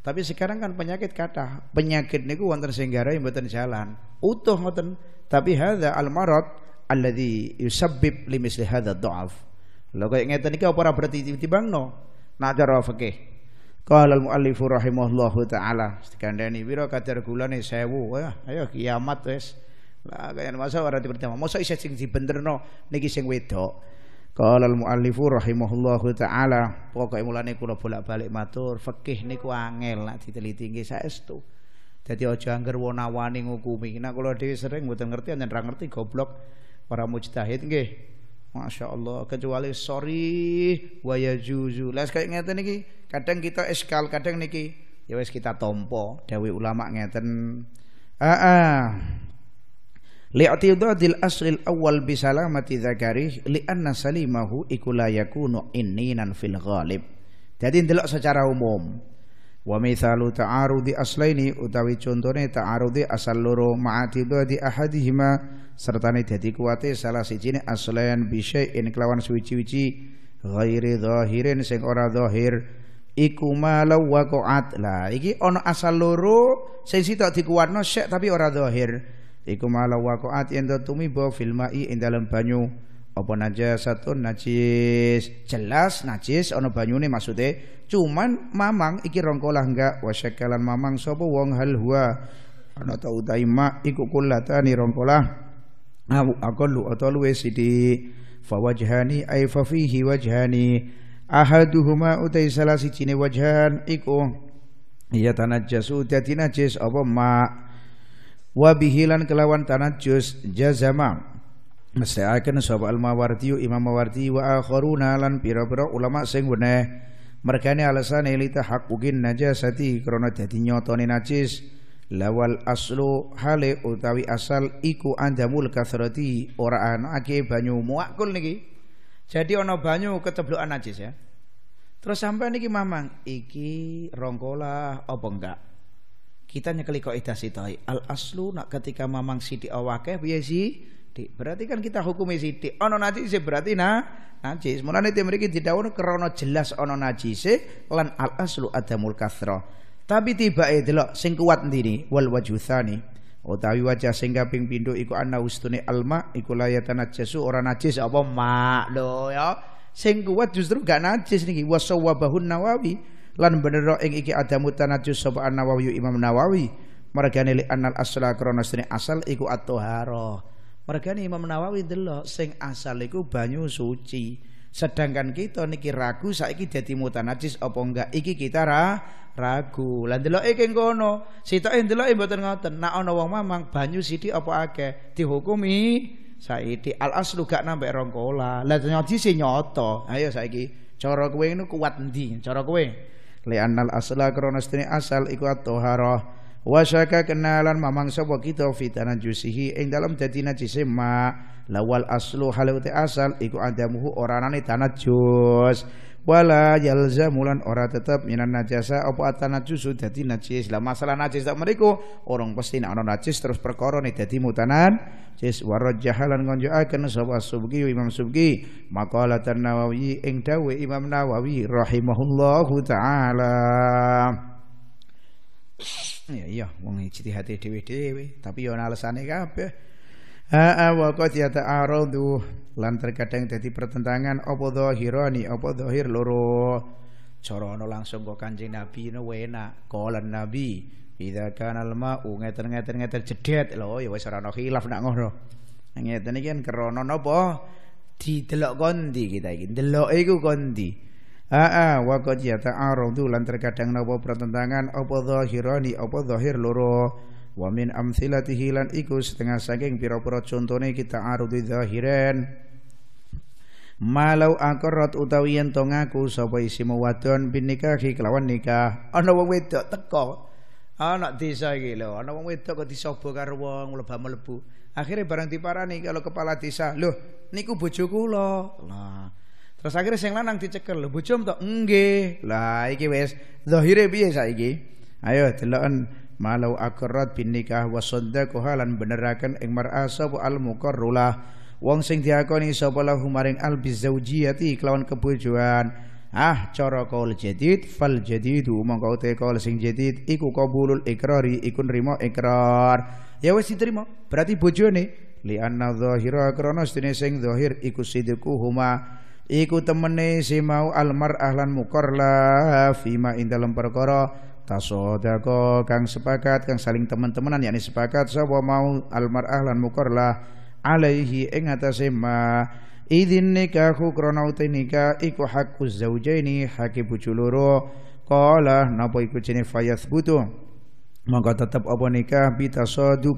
tapi sekarang kan penyakit kata, penyakit niku wonten sing garai mboten jalan. Utuh ngoten, tapi hadza al marad alladhi yusabbib li misli hadza dha'af. Lha kaya ngeten iki apa ora berarti tibangno? Nak cara fikih. Qala al muallifu rahimahullahu taala, biro pira gula nih 1000. Wah, ayo kiamat wes Lah kaya masa ora dipercaya. Mosok isih sing dibenterno niki sing wedok. Qala al-muallifu rahimahullahu taala pokoke mulane kula bolak-balik matur fikih niku angel nek diteliti nggih saestu. Dadi aja anger wonawani ngukumi. Nek kula dhewe sering mboten ngerti anjen ra ngerti goblok para mujtahid nggih. Masya Allah kecuali sorry wa yajuzu. Lah kaya ngeten niki kadang kita iskal. kadang niki ya wis kita tompo dawuh ulama ngeten. Heeh. Ah -ah. Li'tidadil asril awal bisalamati zakarih li'anna salimahu ikula yakunu inninan fil ghalib. Jadi ndelok secara umum. Wa mithalu ta'arudi aslaini utawi contone ta'arudi asal loro ma'atiba di ahadihima serta ne dadi kuwate salah sijine aslain bi syai'in kelawan suci wici ghairi zahirin sing ora zahir iku malau Lah iki ono asal loro sing sitok dikuwarno syek tapi ora zahir iku mala waqaat yen tumiba fil ma'i ing dalam banyu apa satu najis jelas najis banyu ini maksudnya, cuman mamang iki rongkolah enggak wasyakalan mamang sapa wong hal huwa ana ta utai ma rongkola kullatani rongkolah lu atau lu sithik fawajhani ay fa fihi wajhani ahaduhuma utai salah cine wajhan iku ya jasu dadi najis apa ma' wa bihilan kelawan tanajjus jazama mestaaken sapa al mawardi imam mawardi wa akharuna lan pira-pira ulama sing weneh mergane alasane li tahaqquqin najasati krana jadi nyatane najis lawal aslu hale utawi asal iku andamul kasrati ora anake banyu muakul niki jadi ana banyu keteblokan najis ya terus sampai niki mamang iki rongkolah apa enggak kita nyekeli kaidah sitoi al aslu nak ketika mamang sidik awake piye di berarti kan kita hukumi sidik ono najis berarti nah najis mulane te mriki didhawuh krana jelas najis se, lan al aslu ada kathra tapi tiba lo, sing kuat ndini wal wajuthani utawi wajah sing kaping pindho iku ana ustune alma iku layatan najisu ora najis apa mak lho ya sing kuat justru gak najis niki wasawabahun nawawi lan benero ing iki adamu tanaju sapa an Nawawi Imam Nawawi mergane li anal asla krana asal iku at-tahara mergane Imam Nawawi delok sing asal iku banyu suci sedangkan kita niki ragu saiki dadi mutanajis apa enggak iki kita ragu lan deloke kene kono sitoke deloke mboten ngoten nek ana wong mamang banyu sithik apa akeh dihukumi saiki al aslu gak nambah rongkola lan nyoto ayo saiki cara kowe ngono kuat endi cara kowe li'annal asla krana stune asal iku at-taharah wa kenalan mamang sopo kita fitana jusihi ing dalam dadi najise ma lawal aslu halu asal iku adamuhu ora anane jus wala yalzamulan ora tetep minan najasa apa atanajusu dadi najis lah masalah najis tak meriku orang pasti nak ana najis terus perkara nek dadi mutanan najis warajjahalan ngonjokaken sapa subki Imam Subki maqalatan Nawawi ing dawe Imam Nawawi rahimahullahu taala (sniffs) ya iya wong hati dhewe-dhewe tapi yo ana alasane kabeh Aa wa qad yata'aradu lan terkadang dadi pertentangan apa dhahirani apa dhahir loro. Cara langsung kok Kanjeng Nabi no wena Qala Nabi idza kana al ngeter ngeter ngeten jedhet lho ya wis ora ana khilaf nak ngono. Nah, ngeter iki kan nopo di delok kondi kita iki. Delok iku kondi. Aa wa qad yata'aradu lan terkadang nopo pertentangan apa dhahirani apa hir loro wa min amthilatihi lan iku setengah saking pira-pira contone kita arudi zahiran Malau akarat utawi yen to ngaku sapa isimu wadon bin kelawan nikah. Ana wong wedok teko. Ana desa iki lho, ana wong wedok kok disaba karo wong mlebu-mlebu. Akhire barang diparani kalau kepala desa, "Lho, niku bojo kula." Lah. Terus akhirnya sing lanang dicekel, "Lho, bojo to?" "Nggih." Lah, iki wis zahire piye saiki? Ayo deloken malau akrat bin nikah wa saddaqah lan benerakan ing mar'a sapa al muqarrulah wong sing diakoni sapa lahu maring al bizaujiyati kelawan kebujuan ah cara kaul jadid fal jadidu mongko te kaul sing jadid iku qabulul ikrari ikun nrimo ikrar ya wis diterima berarti bojone li anna dhahira krana sedene sing zahir iku sidiku huma iku temene simau al mar'ah lan muqarrah fima ing dalam perkara tasodako kang sepakat kang saling teman-temanan yakni sepakat sapa mau almar'ah lan mukarlah alaihi ing atase ma idin nikahu krana uti nikah iku hakku zaujaini hake bojo loro qala napa iku jenenge butuh, maka tetap apa nikah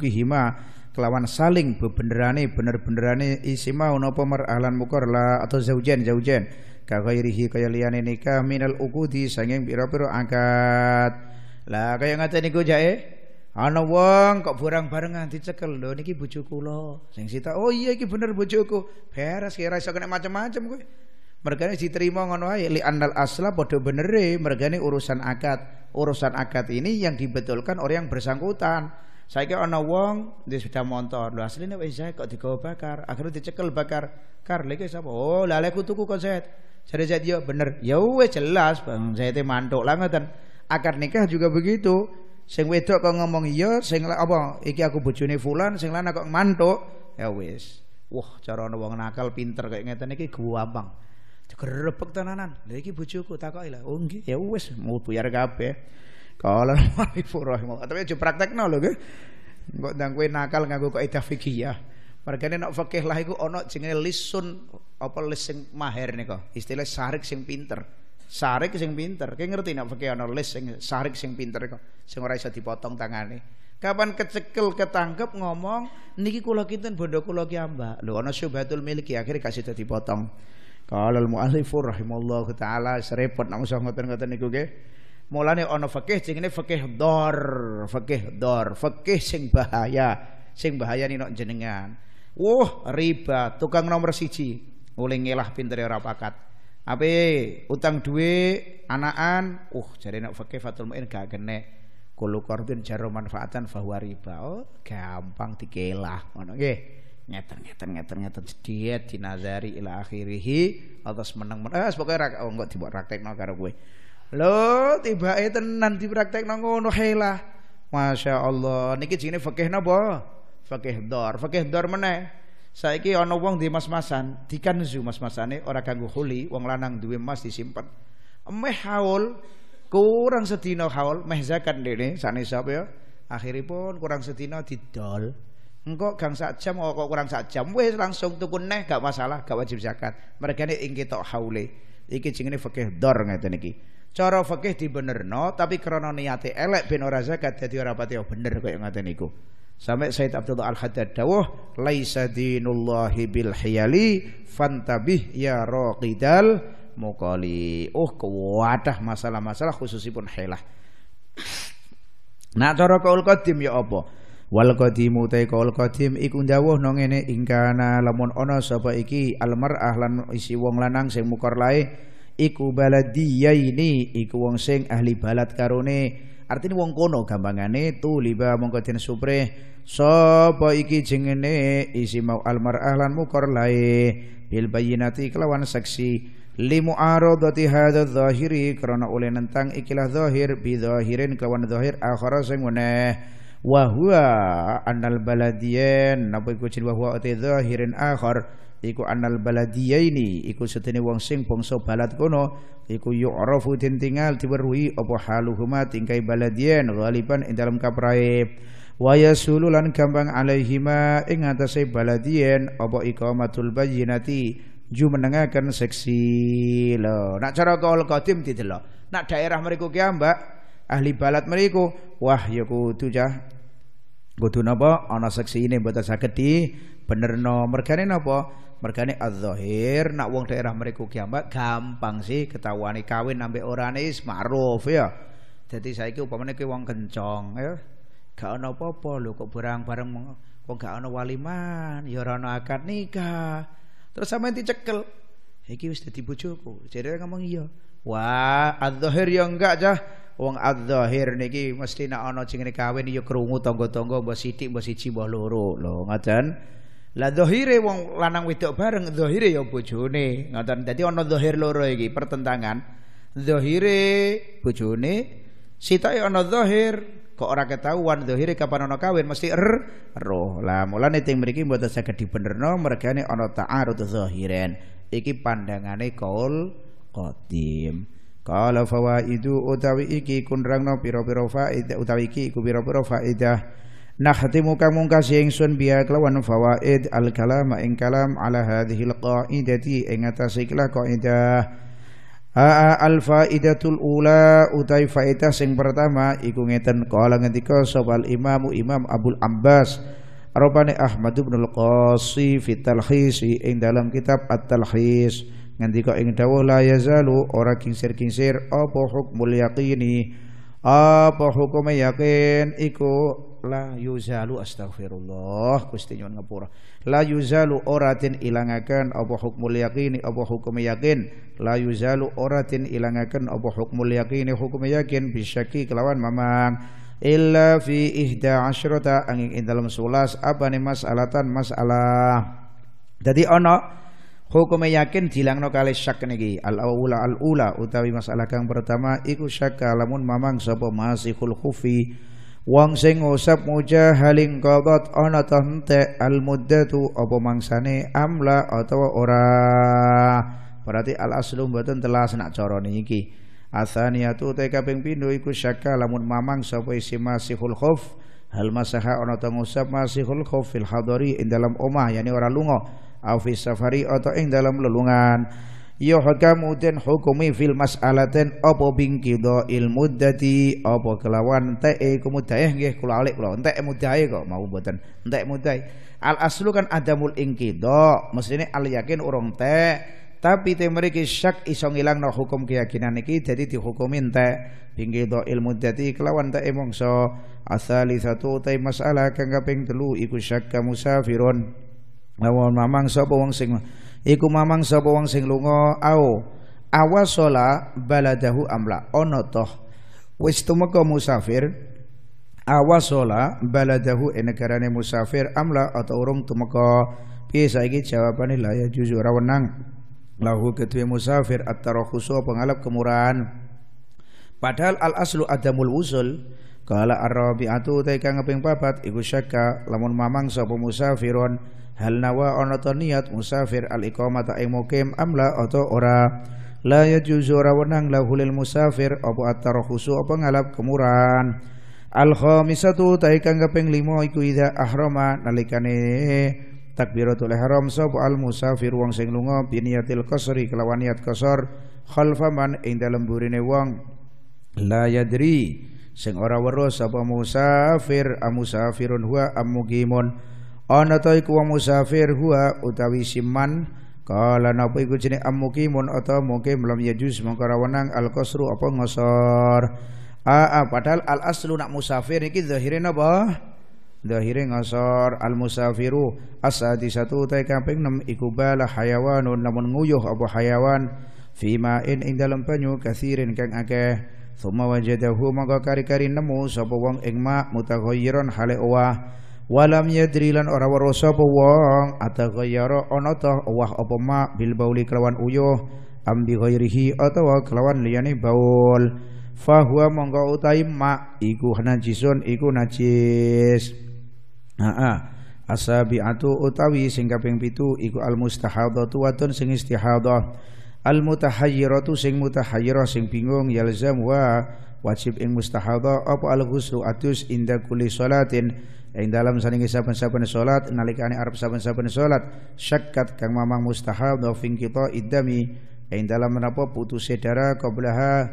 hima, kelawan saling bebenerane bener-benerane isi mau napa mar'alan atau zaujen zaujen ka ghairihi kaya liyane nikah minal uqudi sanging pira-pira angkat lah kaya ngaten niku jae ana wong kok borang barengan dicekel lho niki bojo kula sing sita oh iya iki bener bojoku beres kira iso kena macam-macam kowe mergane diterima ngono ae li annal asla padha benere mergane urusan akad urusan akad ini yang dibetulkan orang yang bersangkutan saya ana wong di sepeda motor lho asline wis kok digawa bakar akhirnya dicekel bakar kar lha sabo sapa oh lha lek tuku konset saya dia bener. Ya wes jelas bang. Saya teh mantok lah ngeten. akar nikah juga begitu. Sing wedok kok ngomong iya, sing apa iki aku bojone fulan, sing lanang kok mantuk. Ya wes. Wah, cara wong nakal pinter kayak ngeten iki gampang. Grebek tenanan. Lha iki bojoku takoki lah. Oh nggih, ya wis mau buyar kabeh. Kala Nabi Furahimullah. (laughs) Tapi aja praktekno lho nggih. Engko ndang kowe nakal nganggo kaidah fikih ya. Mergane nek fikih lah iku ana jenenge lisun apa lis sing maher nika. Istilah sarik sing pinter. Sarik sing pinter. Ki ngerti nek fikih ana lis sing sarik sing pinter kok sing ora iso dipotong tangane. Kapan kecekel ketangkep ngomong niki kula kinten bondo kula ki ambak. Lho ana syubhatul miliki akhirnya kasih dadi potong. Kalau al-mu'allifur rahimallahu taala serepot nek usah ngoten-ngoten niku nggih. Mulane fakih, sing ini fakih dor, fakih dor, fakih sing bahaya, sing bahaya nih nak jenengan. Wah, riba, tukang nomor siji. Oleh ngelah pinter ora pakat. abe utang duit, anaan? uh jare nek fakih fatul muin gak kene. Kulu korbin jaro manfaatan bahwa riba. Oh, gampang dikelah ngono nggih. Ngeten ngeten ngeten ngeten sedhet dinazari ila akhirihi atas meneng meneng. Eh pokoke rak oh, engko dibuat praktekno karo kowe. Lho, tibake tenan dipraktekno ngono helah. Masya Allah, niki jenenge fakih napa? Fakih dor, fakih dor mana? Saiki ono wong di mas-masan, dikanzu mas-masane ora kanggo huli, wong lanang duwe emas disimpan. Meh haul kurang setino haul meh zakat dene sanisa ya. Akhiripun kurang setino didol. Engko gang sak jam oh, kok kurang sak jam wis langsung tuku neh gak masalah, gak wajib zakat. Mergane ing ketok haule. Iki jenenge fakih dor ngeten iki. Cara fikih dibenerno tapi krana niate elek ben ora zakat dadi ora pati oh, bener kaya ngaten niku. Sampai Sayyid Abdullah Al-Haddad dawuh, "Laisa dinullahi bil hiyali fantabih ya raqidal muqali." Oh, kuwadah masalah-masalah khususipun hilah. Nak cara kaul qadim ya apa? Wal qadimu ta kaul qadim iku dawuh nang ngene ingkana lamun ana sapa iki almar'ah lan isi wong lanang sing mukor lae iku baladiyaini iku wong sing ahli balad karone Artinya wong kono gampangane tuliba mongko den supre, sapa iki jengene isi mau almar'ah lan mukor lae bil bayyinati kelawan saksi limu aradati hadza zahiri karena oleh nentang ikilah zahir bi zahirin kelawan zahir akhara sing meneh wa huwa annal baladiyan napa iku wa huwa zahirin akhar iku anal ini, iku setene wong sing bangsa balad kono iku yu'rafu den tingal diweruhi apa haluhuma tingkai baladien. ghaliban ing dalam kaprae wa yasululan gampang alaihima ing atase baladiyen apa iqamatul bayyinati jumenengaken seksi lo. nak cara kaul qadim didelok nak daerah mereka ki mbak ahli balad mereka wah ya kudu cah kudu napa ana seksi ini mboten saged di no mergane napa mergane az nak wong daerah mereka kiamat gampang sih ketahuan kawin ambek orane is ma'ruf ya saya saiki upamane ki wong kencong ya gak ana apa-apa lho kok barang-bareng kok gak ana waliman ya ora ana akad nikah terus sampean dicekel iki wis dadi bojoku jare ngomong iya wah az yang ya enggak cah wong adzahir niki mesti nak ono jenenge kawin ya tonggo tonggo tangga siti sithik mbok siji mbok loro lho ngoten lah zahire wong lanang wedok bareng zahire ya bojone. Ngoten. Dadi ana zahir loro iki pertentangan. Zahire bojone, sitoke ana zahir kok ora ketahuan zahire kapan ana kawin mesti er roh. Lah mulane ting mriki mboten saged dibenerno mergane ana ta'arud zahiren. Iki pandangane kaul qadim. Qala fawaidu utawi iki kunrangno pira-pira faidah utawi iki iku pira-pira Nah hatimu kamu kasih ingsun biya kelawan fawaid al kalam ing kalam ala hadhihi al qaidati ing atas ikhlas qaidah Aa al faidatul ula utai faidah sing pertama iku ngeten kala ngendika sapa al imamu imam abul ambas Robani Ahmad bin Al-Qasi fi talhisi ing dalam kitab At-Talhis ngendika ing dawuh la yazalu ora kinsir-kinsir apa hukmul yaqini apa hukume yakin iku la yuzalu astaghfirullah Gusti nyuwun ngapura la yuzalu ora den ilangaken apa hukmul yaqini apa hukum yakin la yuzalu ora den ilangaken apa hukmul yaqini hukum yakin bisyaki kelawan mamang illa fi ihda asyrata angin ing dalam 11 apa nih masalatan masalah jadi ono hukum yakin dilangno kali syak niki al aula al ula utawi masalah kang pertama iku syak lamun mamang sapa masihul khufi Wong sing usap muja haling qadhat ana ta hente al muddatu apa mangsane amla atau ora. Berarti al aslu mboten telas nak cara niki. asaniatu te kaping pindho iku syaka lamun mamang sapa isi masihul khauf hal masaha ana ta ngusap masihul khauf fil hadari ing dalam omah yani ora lunga au fi safari atau ing dalam lelungan yuhkamu iya, den hukumi fil mas'alatin apa bingkido il muddati apa kelawan teke kumudae nggih kula alik kula entek mudae kok mau mboten entek mudae al aslu kan adamul ingkidha mestine al yakin urung tek tapi te mriki syak iso no hukum keyakinan iki jadi dihukumi entek bingkidha ilmu dadi kelawan tak mongso asali satu te masalah kang kaping telu iku syak musafirun lawan mamang sapa wong sing iku mamang sapa wong sing lunga au awasola baladahu amla Ono toh wis tumeka musafir awasola baladahu ing e negarane musafir amla atau urung tumeka piye saiki jawabane la ya juzu ora wenang lahu kedue musafir at-tarakhusu pengalap kemurahan padahal al aslu adamul usul Kala arabiatu taika ngeping papat iku syakka lamun mamang sapa musafiron hal nawa ana ta niat musafir al iqamata ing mukim amla atau ora la yajuzu ora wenang lahulil musafir apa at-tarhusu apa ngalap kemuran al khamisatu ta kang kaping 5 iku idza ahrama nalikane takbiratul ihram sapa al musafir wong sing lunga biniyatil qasri kelawan niat qasar khalfa man ing dalem burine wong la yadri sing ora weruh sapa musafir amusafirun huwa am ana ta iku wong musafir huwa utawi siman kala napa iku jeneng amukimun ata mukim lam jus mongko rawenang al qasru apa ngosor aa padahal al aslu nak musafir iki zahire napa zahire ngosor al musafiru asadi satu ta kaping nam iku bala hayawanun namun nguyuh apa hayawan fima in ing dalam penyu kathirin kang akeh Thumma wajadahu maka kari-kari nemu sapa wong ing ma hale owah walam yadri lan ora weruh sapa wong ataghayyara ana ta wah apa ma bil bauli kelawan uyuh ambi ghairihi atawa kelawan liyani baul fahuwa mongko utahi ma iku najisun iku najis ha asabiatu utawi singkaping pitu iku al mustahadatu watun sing istihadah al mutahayyiratu sing mutahayyirah sing bingung yalzam wa wajib ing mustahadah apa al ghuslu atus inda kuli salatin ing dalam saningi saben-saben salat nalikane arep saben-saben salat syakkat kang mamang mustahab wa fing kita idami ing dalam menapa putus darah qablaha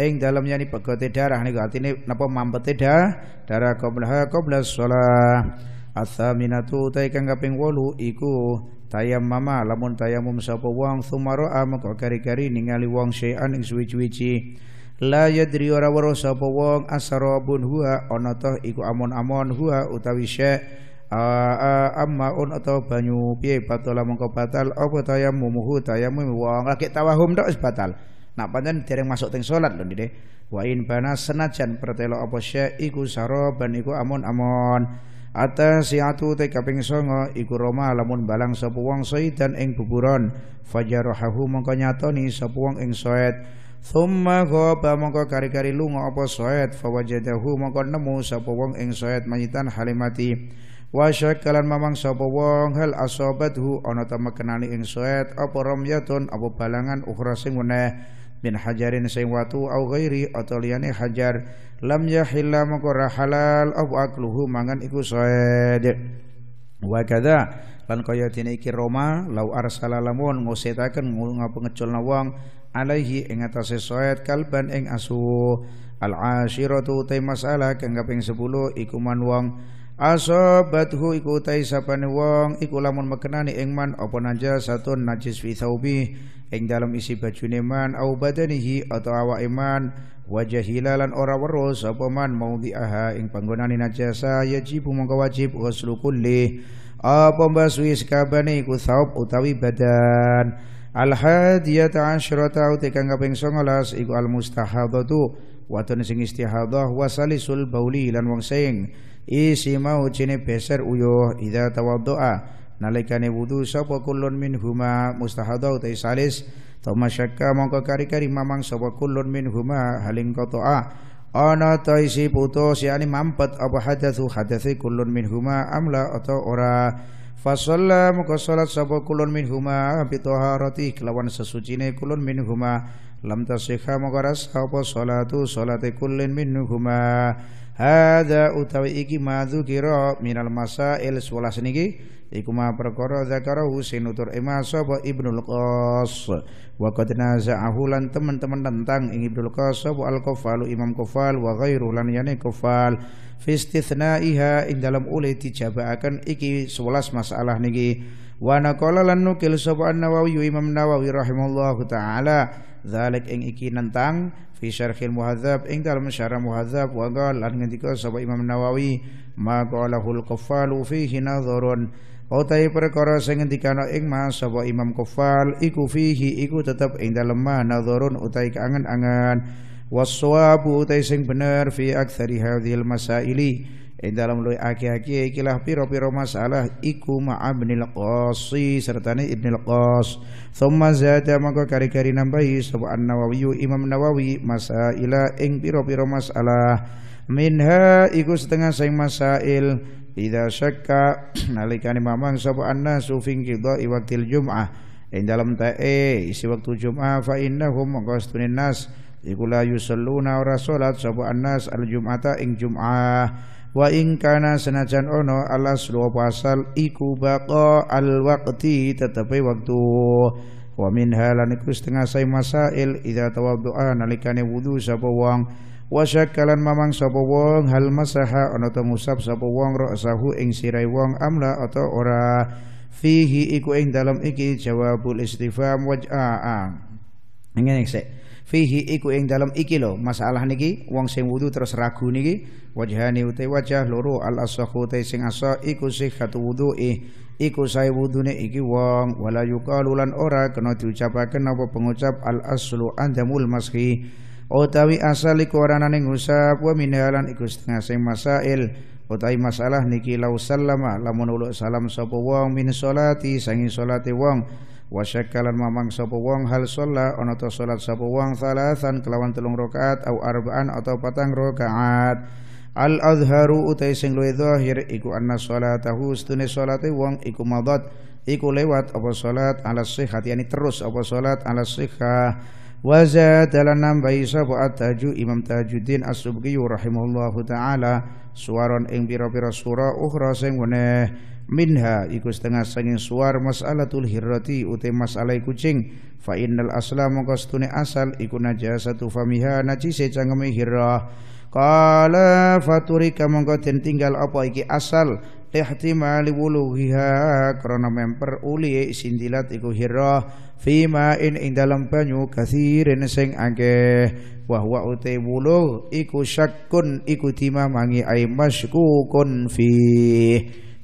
ing dalam yani pegote darah niku artine napa mampete darah darah qablaha qabla shalah Athaminatu tay kang kaping 8 iku mama, lamun tayamum sapa wong sumaro moko kari-kari ningali wong syai'an ing suwi-suwici la yadri ora weruh sapa wong asrabun huwa ana toh iku amon-amon huwa utawi syek ammaun atau banyu piye batala mongko batal apa mumuhu tayamu wong lagi tawahum tok batal nak pancen dereng masuk teng salat lho ndik wa in bana senajan pertelo apa syek iku saraban iku amon-amon atas siatu te kaping songo iku Roma lamun balang sapa wong soidan ing buburon fajarohahu mongko nyatoni sapa wong ing soed Thumma ghaba mongko kari-kari lunga apa soed fawajadahu mongko nemu sapa wong ing Sa'id mayitan halimati wa syakalan mamang sapa wong hal asabathu ana ta mekenani ing Sa'id apa ramyatun apa balangan ukhra sing meneh min hajarin sing watu au ghairi atau liyane hajar lam yahilla mongko halal au akluhu mangan iku soed wa kadza lan kaya dene iki Roma lau arsala lamun ngusetaken ngapa ngeculna wong alaihi ing atase soet kalban ing asu al ashiratu utai masalah kang kaping 10 iku man wong asabathu iku utai sapane wong iku lamun mekenani ing man apa satu najis fi thawbi ing dalam isi bajune man au badanihi atau awa iman wajah hilalan ora weruh apa man mau diaha ing panggonane najasa yajib mongko wajib ghuslu kulli apa mbasui sekabane iku saub utawi badan al hadiyat asyara ta uti kang kaping 19 iku al mustahadhatu wa tun sing istihadhah wa salisul bauli lan wong sing isi mau cine beser uyuh ida tawaddoa nalikane wudu sapa kullun min huma mustahadhah uti salis thumma syakka mongko kari mamang sapa kullun min huma haling toa ana ta isi yani mampet apa hadatsu hadatsi kullun min huma amla atau ora Fasolla muka sholat sapa kulun min huma Bitoharati kelawan sesucine kulun min huma Lam tasikha muka rasa sholatu sholati kulun min huma Hada utawi iki madhu kira minal masail sholat seniki iku ma perkara husin utur ima sapa Ibnul Qas wa qad naza'ahu lan teman-teman tentang ing Ibnul Qas sapa al Qafalu Imam kofal wa ghairu lan yani iha indalam istithnaiha ing dalam iki sebelas masalah niki wa naqala lan nukil sapa An-Nawawi Imam Nawawi rahimallahu taala zalik ing iki nentang fi syarhil muhadzab ing dalam syarah muhadzab wa qala lan ngendika sapa Imam Nawawi ma qalahu al-Qafalu fihi nadharun Wa ta'i perkara sing ngendikana ing Mas sapa Imam Kufal iku fihi iku tetep ing dalem manadzurun utai kangen-angen waswabu utai sing bener fi aktsari hadhil masaili ing dalam luwi aki-aki ikilah piro-piro masalah iku ma'a ibnil qasi sertane ibnil qas thumma zada maka kari-kari nambahi sapa an-nawawi imam nawawi masaila ing piro-piro masalah minha iku setengah sing masail Idza syakka (clears throat) nalikane mamang sapa annas fi qidai waqtil jum'ah ing dalam tae isi waktu Jumat fa innahum mongko nas iku la yusalluna ora sapa annas al jum'ata ing jum'ah wa ing kana senajan ono alas lu pasal iku baqa al waqti tetepe waktu wa min halan iku setengah sai masail idza tawaddu'a nalikane wudu sapa wang wasyakalan mamang sapa wong hal masaha ana to musab sapa wong ra'sahu ing sirai wong amla atau ora fihi iku ing dalam iki jawabul istifham waj'a ngene sik fihi iku ing dalam iki lho masalah niki wong sing wudu terus ragu niki wajhani utai wajah loro al asahu utai sing asa iku sihhatu wudu'i iku sae wudune iki wong wala yuqalu lan ora kena diucapaken apa pengucap al aslu andamul mashi utawi asal iku aranane ngusap wa minhalan iku setengah sing masail utawi masalah niki lau sallama lamun uluk salam sapa wong min salati sanging salate wong wa syakkalan mamang sapa wong hal sholla ana ta salat sapa wong salasan kelawan telung rakaat au arbaan atau patang rakaat Al azharu utai sing luwih zahir iku anna salatahu stune salate wong iku madat iku lewat apa salat ala sihhat yani terus apa salat ala sihhah wa zatalanam baisa bu at-taju imam tajuddin as-subki rahimallahu taala suaron ing pira-pira sura ukhra sing weneh minha iku setengah sanging suar masalatul hirrati uti masalah kucing fa innal asla mongkostune asal iku najasatu famiha najise cangeme hirrah Kala faturi kamangka den tinggal apa iki asal lihtimali wuluhiha krana memper uli sindilat iku hirah fima in ing dalam banyu kathirin sing akeh wa huwa uti wuluh iku syakkun iku timamangi ai maskukun fi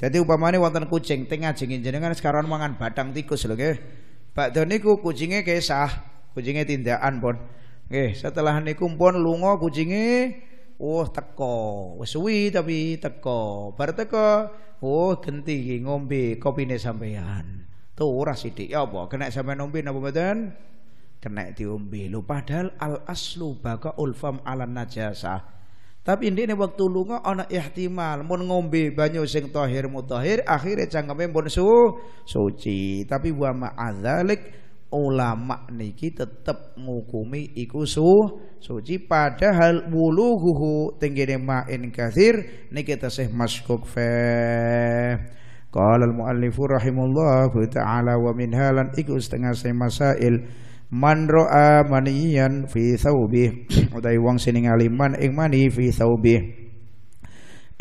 dadi upamane wonten kucing teng ngajeng jenengan sekarang mangan badang tikus lho nggih bakdo niku kucinge kesah kucinge tindakan pun nggih setelah niku pun lunga kucinge Oh teko, wis suwi tapi teko. Bar teko, oh genti iki ngombe kopine sampean. Tuh ora sithik ya apa kena sampean ngombe napa mboten? Kena diombe. Lho padahal al aslu baka ulfam ala najasa. Tapi ini waktu lunga ana ihtimal mun ngombe banyu sing tahir mutahir akhirnya cangkeme pun su suci. Tapi wa ma'adzalik ulama niki tetep ngukumi iku su suci padahal wuluhu tenggene ma'in kathir niki tasih maskuk fe qala al muallifu rahimallahu taala wa min halan iku setengah se masail man ra'a maniyan fi thawbih (clears throat) utai wong siningali aliman ing mani fi thawbih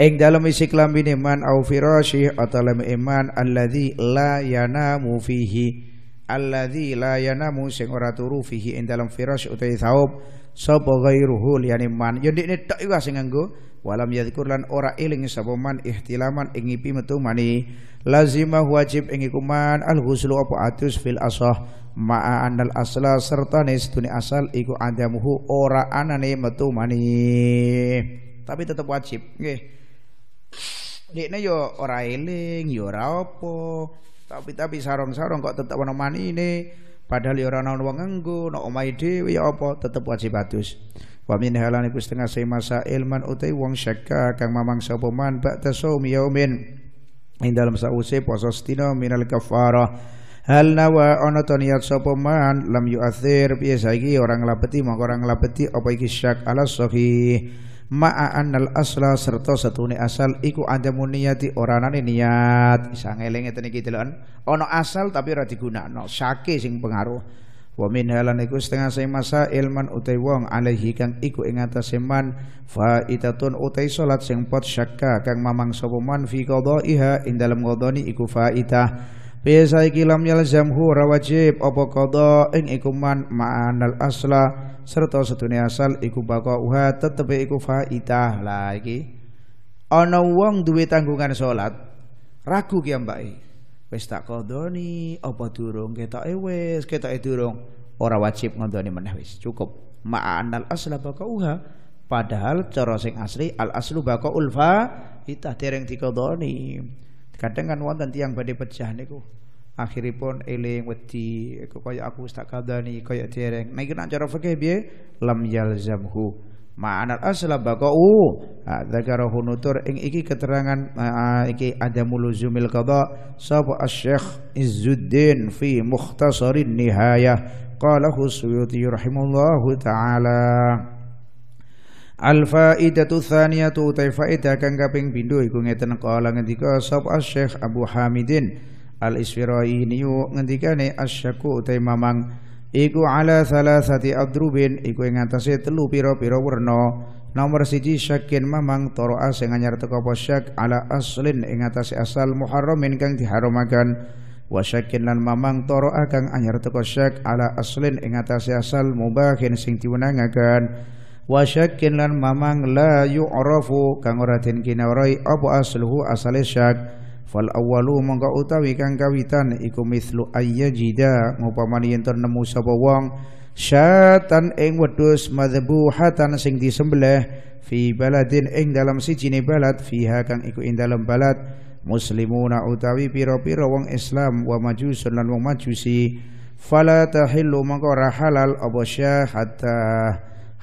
ing dalam isi kelamin iman au firasyih atau iman alladzi la yanamu fihi alladzi la yanamu sing ora turu fihi ing dalam firasy utawi thaub sapa ghairuhu liyane man yo ya ndekne tok iku sing nganggo walam yadhkur lan ora eling sapa man ihtilaman ing ngipi metu mani lazimah wajib ing iku man al ghuslu apa atus fil asah ma'a annal asla serta tuni asal iku adamuhu ora anane metu mani tapi tetap wajib nggih dekne yo ya ora eling yo ya ora apa tapi tapi sarong-sarong kok tetap ono mani ini padahal ya ora ana wong nganggo ana omahe dhewe ya apa tetep wajib atus. wa min halani ku setengah sing masail utai wong syakka kang mamang sapa man ba tasum yaumin ing dalem sause poso stina minal kafarah hal nawa ana to man lam yu'athir biasa saiki orang lapeti mongko orang lapeti apa iki syak ala sahih ma'a annal asla serta satune asal iku adamu niyati ora ana niat isa ngeling ngene iki deloken ana asal tapi ora digunakno syake sing pengaruh wa min halan iku setengah sing masa ilman utai wong alaihi kang iku ing atase man faidatun utai salat sing pot syakka kang mamang sapa man fi qadaiha ing dalem ngodoni iku faidah Piye saiki lam yalzamhu ora wajib apa qada ing iku man ma'anal asla serta satu asal iku uha tetep iku faitah lah iki ana wong duwe tanggungan salat ragu ki mbake wis tak qadani apa durung ketoke wis ketoke durung ora wajib ngondoni meneh wis cukup ma'anal asla uha padahal cara sing asli al aslu itah tereng dereng diqadani Kadang kan wonten tiang pada pecah niku akhiripun eling wedi kaya aku tak kadani kaya dereng niki nak cara fikih piye lam yalzamhu ma'anal asla baqa'u dzakarahu nutur ing iki keterangan uh, iki adamul luzumil qada sapa asy-syekh Izzuddin fi mukhtasarin nihayah qalahu suyuti rahimahullahu taala Al faidatu tsaniyatu utai faidah kang kaping pindho iku ngeten kala ngendika sapa Syekh Abu Hamidin Al Isfirai niku ngendikane asyaku utai mamang iku ala salasati adrubin iku ing telu Piro Piro werna nomor siji syakin mamang toroa sing anyar teko syak ala aslin ing asal muharramin kang diharamakan wa syakin lan mamang toroa kang anyar teko syak ala aslin ing asal mubahin sing diwenangaken wa syakkin lan mamang la yu'rafu kang ora den kinawrai apa asluhu asale syak fal awwalu mongko utawi kang kawitan iku mislu ayyajida ngupamani yen nemu sapa wong syatan ing wedhus madhbuhatan sing disembelih fi baladin ing dalam sijine balad fiha kang iku ing dalam balad muslimuna utawi pira-pira wong Islam wa majusun lan wong majusi fala tahillu mongko ora halal apa syah hatta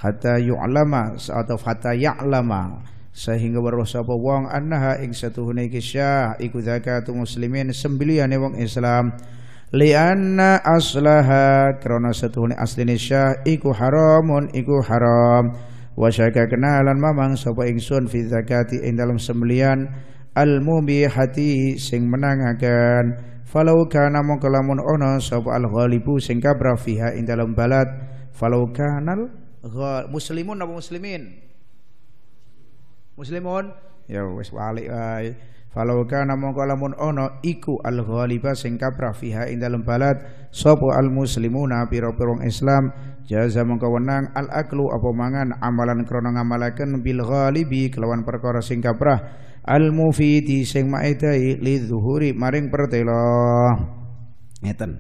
hatta yu'lama atau hatta ya'lama sehingga weruh sapa wong annaha ing satuhune iki syah iku zakatu muslimin sembiliane wong Islam lianna aslaha krana satuhune asline syah iku haramun iku haram wa syaka kenalan mamang sapa ingsun fi zakati ing dalam sembilian al mubihati sing menangaken falau kana kelamun ono ana sapa al ghalibu sing kabra fiha ing dalam balad falau kanal muslimun apa muslimin? Muslimun? Ya wis wali wae. Falau kana mongko lamun ana iku al ghaliba sing kaprah fiha ing dalem balad sapa al muslimuna pira-pira Islam jaza mongko wenang al aklu apa mangan amalan krana ngamalaken bil ghalibi kelawan perkara sing kaprah al mufidi sing maedai li zuhuri maring pertelo ngeten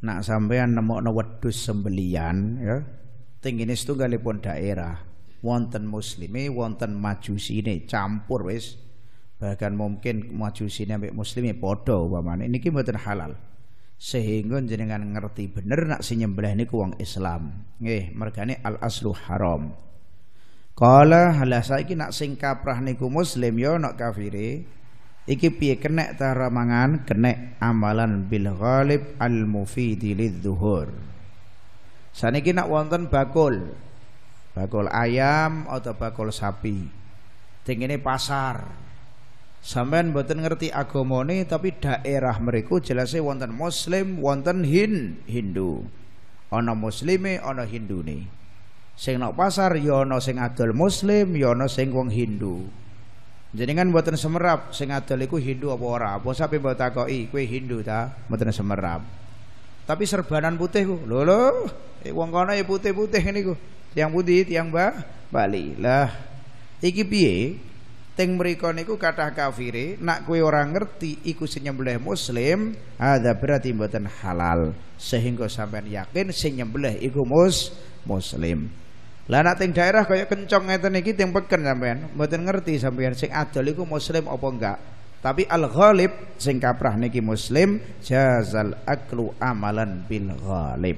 nak sampean nemokno wedhus sembelian ya tinggine setunggalipun daerah wonten muslimi, wonten ini campur wis bahkan mungkin majusine ambek muslimi padha umpamanya ini mboten halal sehingga jenengan ngerti bener nak sinyembelih ini kuang Islam nggih mergane al aslu haram kala halah saiki nak sing kaprah niku muslim yo, ya nak kafire iki piye kenek ta ramangan kenek amalan bil ghalib al mufidi lidzuhur Saniki nak wonten bakul. Bakul ayam atau bakul sapi. ini pasar. Sampeyan mboten ngerti agamane tapi daerah mereka jelasnya wonten muslim, wonten hin, Hindu. Ana muslime, ana hindune. Sing nak pasar ya ana sing adol muslim, ya ana sing wong Hindu. Jenengan mboten semerap sing adol iku Hindu apa ora? Apa sampe mbok takoki kowe Hindu ta? Mboten semerap. Tapi serbanan putih ku. Lho lho, eh, wong kono ya putih-putih ku, Tiang putih, tiang ba Bali. Lah, iki piye? Teng mriko niku kathah kafire, nak kue orang ngerti iku senyembelih muslim, ada berarti buatan halal. Sehingga sampean yakin senyembelih iku mus muslim. Lah nak teng daerah kaya kencong ngeten iki teng peken sampean, buatan ngerti sampean sing adol iku muslim apa enggak. Tapi al-ghalib sing kaprah niki muslim jazal aklu amalan bil ghalib.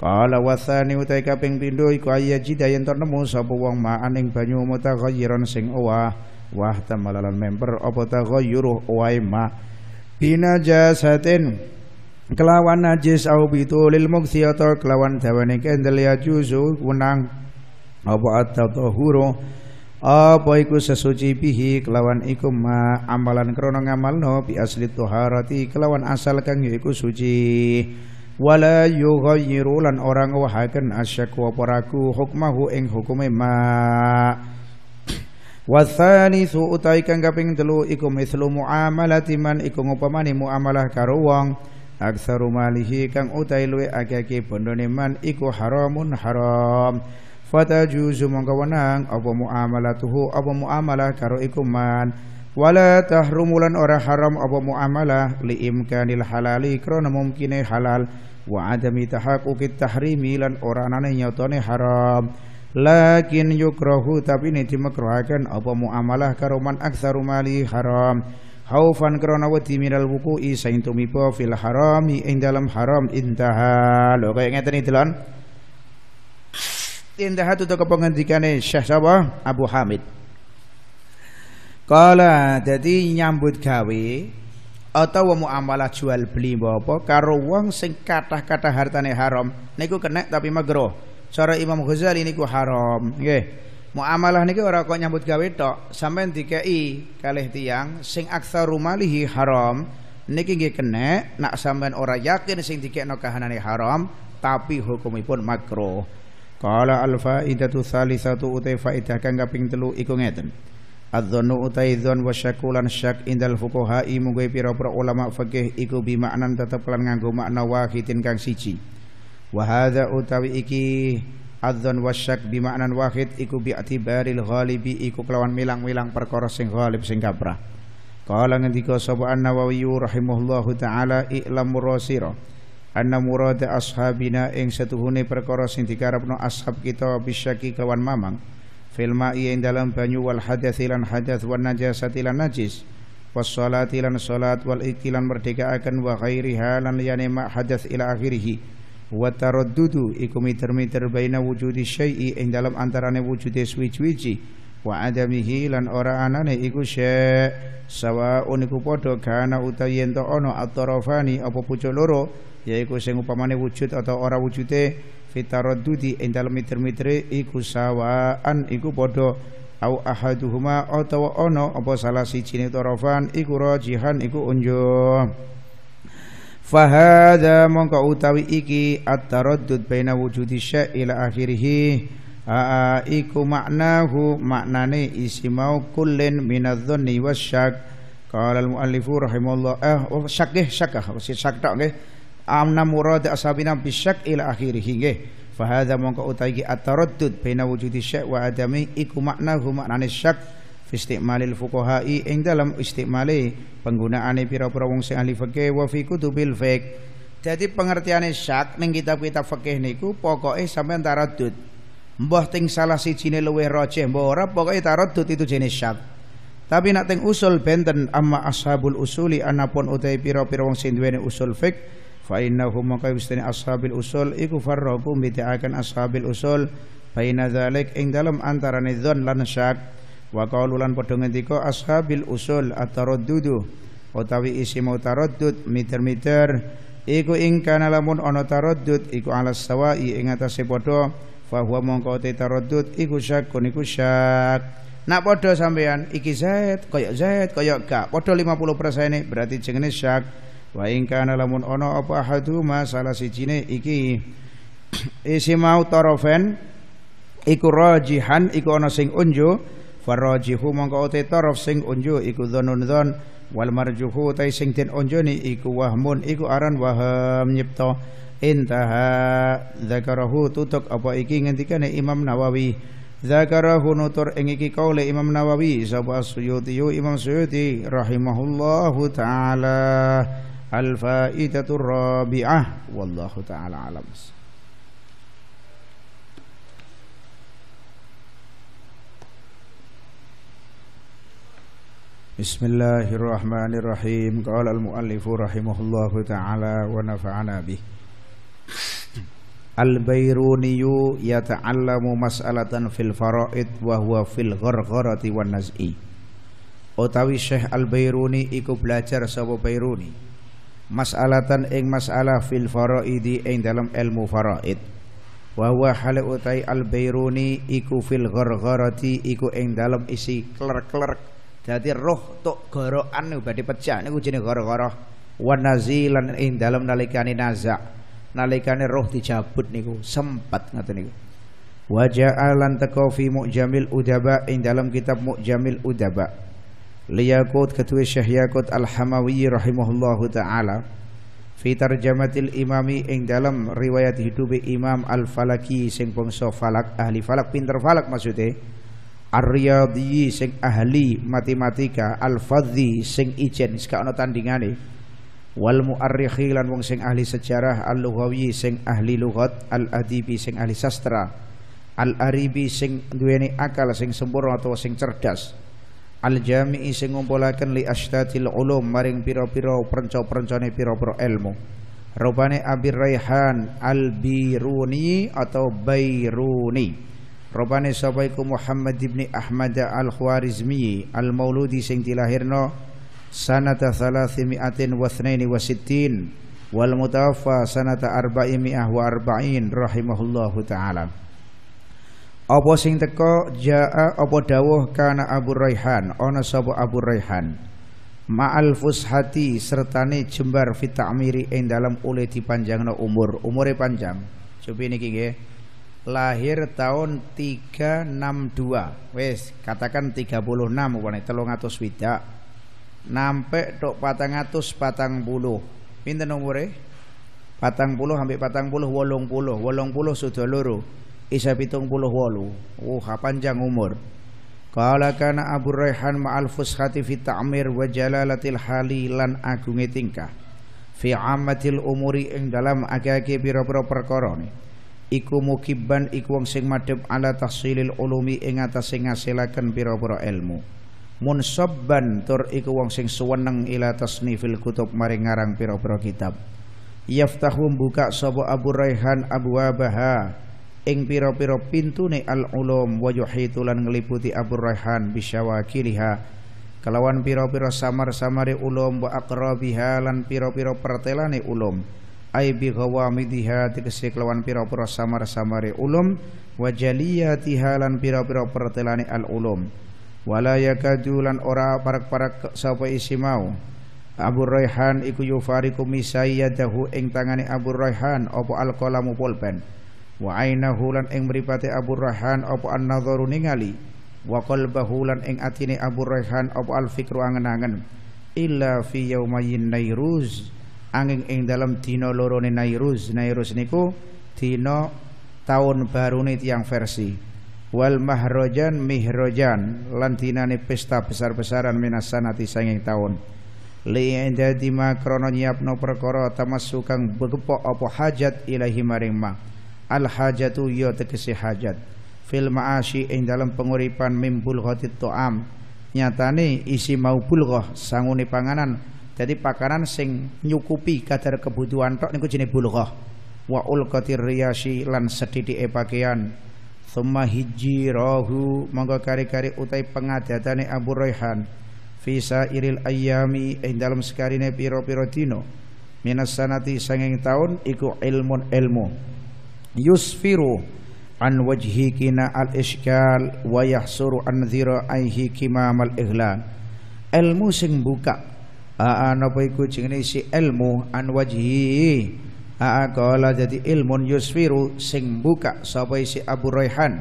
Qala wa tsani utai kaping pindho iku ayajida yen nemu sapa wong ma'aning banyu mutaghayyiran sing owah wah tamalalan member apa taghayyuruh wae ma bina binajasatin kelawan najis au bitulil mukthi atau kelawan dawane kendel ya juzu wenang apa at-tahuru apa iku sesuci bihi kelawan iku ma amalan krono ngamalno bi asli tuharati kelawan asal kang yaiku suci wala yughayyiru lan ora ngowahaken asyakwa paraku hukmahu ing hukume ma Wathalithu utai kang kaping telu iku mithlu muamalati man iku ngupamani muamalah karo wong aktsaru malihi kang utai luwe akeh bondone man iku haramun haram fatajuzu mongko wenang apa muamalatuhu apa muamalah karo iku man wala tahrumulan ora haram apa muamalah li imkanil halali krana mumkine halal wa adami tahaqquqi tahrimi lan ora anane nyatane haram lakin yukrahu tapi ini dimekruhaken apa muamalah karo man aksaru mali haram Haufan krana wedi minal wuku'i saing tumiba fil harami ing dalam haram intaha lho kaya ngeten iki tindahan itu kepengendikane Syekh sapa Abu Hamid Kala jadi nyambut gawe atau muamalah jual beli apa karo wong sing kata-kata hartane haram niku kena tapi magro cara Imam Ghazali niku haram nggih muamalah niku ora kok nyambut gawe tok sampean dikai kalih tiang sing aktsaru rumalihi haram niki nggih kena nak sampean ora yakin sing dikekno kahanane haram tapi hukumipun makruh Kala al faidatu salisatu utai faidah kang kaping telu iku ngeten. Adzannu utai dzan wa syakulan syak indal fuqaha'i munggai pira-pira ulama fakih iku bi maknan tetep lan nganggo makna wahidin kang siji. wahada utawi iki adzan wa syak bi maknan wahid iku bi atibaril ghalibi iku kelawan milang-milang perkara sing ghalib sing kaprah. Qala ngendika sapa An-Nawawi rahimahullahu taala i'lam murasira anna murad ashabina ing setuhune perkara sing dikarepno ashab kita bisyaki kelawan mamang fil ma'i ing dalam banyu wal hadath lan hadath wan najasati lan najis was salati lan salat wal ikilan merdekaaken wa ghairiha halan liyane ma hadath ila akhirih wa taraddudu iku miter-miter baina wujudi syai'i ing dalam antarane wujude suwi-wiji wa adamihi lan ora anane iku sawa sawaun iku padha kana utawi ento ana atorofani apa pucuk loro yaiku sing upamane wujud atau ora wujude fitaraddudi ing dalem mitir-mitire iku sawaan iku padha au ahaduhuma atau ono apa salah siji tarafan iku rajihan iku unjuh fahadha mongko utawi iki at-taraddud baina wujudi syai' ila akhirih aa iku maknahu maknane isi mau kullin minadh-dhanni wasyak qala al-muallifu rahimallahu ah eh, oh, syakih syakah syakta nggih amna murad ashabina bisyak ila akhirih nggih fa hadza mongko utawi at baina wujudi syak wa adami iku makna huma maknane syak fi istimalil fuqahai ing dalam istimale penggunaane pira-pira wong sing ahli fikih wa fi kutubil fiqh jadi pengertiane syak ning kitab-kitab fikih niku pokoke sampean taraddud mbah ting salah sijine luwih rajih mbah ora pokoke taraddud itu jenis syak tapi nak teng usul benten amma ashabul usuli anapun utai piro-piro wong sing usul fik fa innahum maka ashabil usul iku farraqu bid'akan ashabil usul baina dzalik ing dalem antara dzon lan syak wa qaulu lan padha ngendika ashabil usul ataraddudu utawi isi mau taraddud miter-miter iku ing kana lamun ana taraddud iku alas sawai ing atase padha fa huwa mongko te taraddud iku kun iku syak nak padha sampean iki Zaid koyok Zaid koyok gak padha 50% e, berarti jenenge syak wa in kana lamun ana apa ahaduma salah cine iki (clears throat) isi mau tarofen iku rajihan iku ana sing unju farajihu mongko ote taraf sing unju iku dzanun dzan wal marjuhu ta sing den unjuni iku wahmun iku aran waham nyipta intaha zakarahu tutuk apa iki ngendikane Imam Nawawi zakarahu nutur ing iki kaule Imam Nawawi sapa Suyuti Imam Suyuti rahimahullahu taala Al-Fa'idatul Rabi'ah Wallahu ta'ala alam Bismillahirrahmanirrahim Qala al-muallifu rahimahullahu ta'ala Wa nafa'ana bih Al-Bairuniyu yata'allamu mas'alatan fil fara'id Wa huwa fil ghargharati wa naz'i Utawi Syekh al Bayruni, iku belajar sapa Bairuni mas'alatan ing mas'alah fil faraidi ing dalam ilmu faraid wa huwa hal utai al bairuni iku fil ghargharati iku ing dalam isi kler klerk dadi roh tok gorokan badhe pecah niku jenenge ghargharah wa nazilan ing dalam nalikane nazak nalikane roh dijabut niku sempat ngoten niku wa ja'alan teko fi mu'jamil udaba ing dalam kitab mu'jamil udaba liyakut ketua Syekh Yakut Al-Hamawi rahimahullahu taala fi tarjamatil imami ing dalam riwayat hidup Imam Al-Falaki sing bangsa falak ahli falak pinter falak maksudnya Ar-Riyadhi sing ahli matematika Al-Fadhi sing ijen Sekak ada tandingane Wal mu'arrikhi lan wong sing ahli sejarah Al-Lughawi sing ahli lughat Al-Adibi sing ahli sastra Al-Aribi sing duweni akal sing sempurna atau sing cerdas al-jami'i sing ngumpulaken li ashtatil ulum maring pira-pira perenca-perencane pira-pira ilmu rupane Abi Raihan al-Biruni atau Bairuni rupane sapa iku Muhammad ibni Ahmad al-Khwarizmi al-Mauludi sing dilahirno sanata 362 wal mutawaffa sanata 440 rahimahullahu taala apa sing teko jaa apa dawuh kana Abu Raihan ana sapa Abu Raihan ma'al fushati sertane jembar fit ta'miri ing dalam oleh dipanjangna umur umure panjang coba niki nggih lahir tahun 362 wis katakan 36 upane 300 swidak nampe tok 440 pinten umure 40 hampir 40 80 80 sudah loro Isa pitung puluh walu, Oh, uh, panjang umur. Kala kana Abu Raihan ma'al fushati fi ta'mir wa jalalatil hali lan agunge tingkah. Fi amatil umuri ing dalam agake pira-pira perkara iku mukibban iku wong sing madhep ala tahsilil ulumi ing atase ngasilaken pira-pira ilmu. Munsabban tur iku wong sing suweneng ila tasnifil kutub maring ngarang pira-pira kitab. Yaftahu buka sapa Abu Raihan abwabaha ing pira-pira pintune al-ulum wa yuhitu lan ngliputi abur raihan bisyawakiliha kelawan pira-pira samar-samare ulum wa aqrabiha lan pira-pira pertelane ulum ai bi ghawamidiha tegese kelawan pira-pira samar-samare ulum wa jaliyatiha lan pira-pira pertelane al ulum wala yakadu lan ora parak-parak sapa isi mau Abu Raihan iku yufariku misai yadahu ing tangane Abu Raihan apa alqalamu pulpen wa ainahu lan ing mripate Abu Rahan apa an-nadharu ningali wa qalbahu lan ing atine Abu Rahan apa al-fikru angen-angen illa fi yaumayin nairuz angin ing dalam dina loro nairuz nairuz niku dina tahun barune tiang versi wal mahrojan mihrojan lan dinane pesta besar-besaran minasanati sanging tahun li indadi ma krana nyiapno perkara tamasukang begepok apa hajat ilahi maring ma al hajatu ya tegese hajat fil ma'asyi ing dalam penguripan mimbul am nyata nyatane isi mau bulghah sanguni panganan jadi pakanan sing nyukupi kadar kebutuhan tok niku jenis bulghah wa ulqatir riyasi lan sedhithike pakaian thumma hijirahu monggo kari-kari utai pengadatane Abu Raihan fi sairil ayami ing dalam sekarine piro-piro dina minas sanati sanging taun iku ilmun ilmu yusfiru an wajhi kina al iskal wa yahsuru an dhiraihi kimam al ihlal ilmu sing buka aa napa iku jenenge si ilmu an wajhi aa kala jadi ilmun yusfiru sing buka sapa si Abu Raihan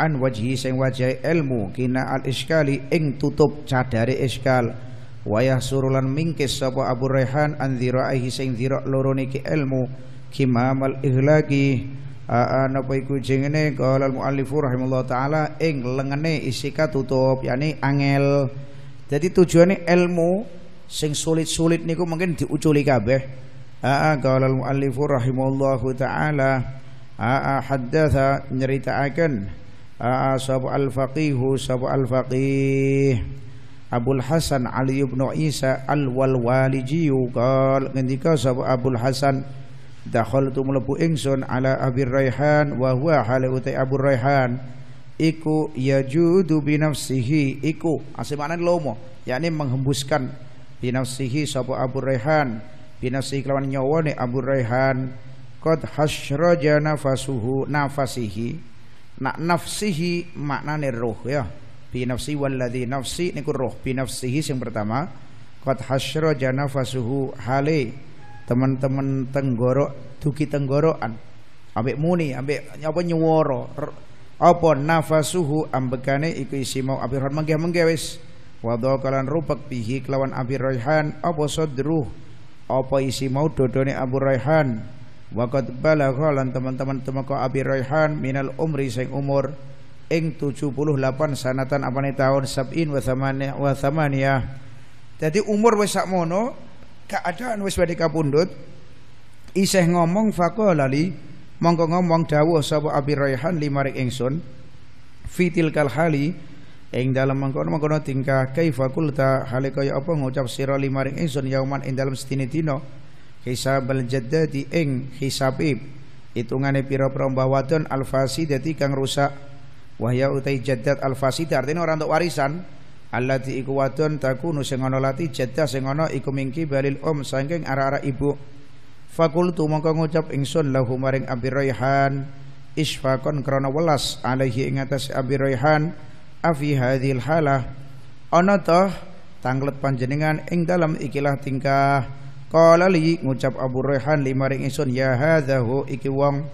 an wajhi sing wajah ilmu kina al iskali ing tutup cadare iskal wayah surulan mingkis sapa Abu Raihan an dhiraihi sing dhira loro niki ilmu al ihlaki napa iku jengene qala muallifu rahimallahu taala ing lengene isika tutup yakni angel. Jadi tujuannya ilmu sing sulit-sulit niku mungkin diuculi kabeh. Aa qala muallifu rahimallahu taala aa haddatsa nyeritaaken aa sabu al faqihu sabu al faqih Abul Hasan Ali ibn Isa al-Walwalijiyu qal ngendika sabu Abul Hasan dakhaltu mlebu ingsun ala Abi Raihan wa huwa hale Abu Raihan iku yajudu binafsihi iku asli maknane lomo yakni menghembuskan binafsihi sapa Abu Raihan binafsihi kelawan nyawane Abu Raihan qad hasraja nafasuhu nafasihi nak nafsihi maknane roh ya binafsi walladzi nafsi niku roh binafsihi yang pertama qad hasraja nafasuhu hale teman-teman tenggorok duki tenggorokan ambek muni ambek apa nyuworo apa nafasuhu ambekane iku isi mau abi rahman menggeh menggeh wis kalan rupak bihi kelawan abi raihan apa sadruh apa isi mau dodone abu raihan waqad bala lan teman-teman temako abi raihan minal umri sing umur ing 78 sanatan apane tahun sab'in wa thamaniyah wa thamaniyah jadi umur wis sakmono keadaan wis wedi kapundhut isih ngomong faqala li mongko ngomong dawuh sapa Abi Raihan limarik ingsun fitil kal hali ing dalam mengkono-mengkono tingkah kaifa qulta hale apa ngucap sira limarik ingsun yauman ing dalam setine dina hisabal jaddati ing hisabi hitungane pira-pira mbawadon alfasi dadi kang rusak wahya utai jaddat alfasi artinya orang untuk warisan allati iku wadon takunu sing ana lati jadda sing ana iku mingki balil om saking arah-arah ibu fakultu mongko ngucap ingsun lahu maring Abi Raihan isfaqon krana welas alaihi ing atas Abi Raihan afi hadhil halah ana ta tanglet panjenengan ing dalam ikilah tingkah qala li ngucap Abu Raihan limaring ingsun ya hadzahu iki wong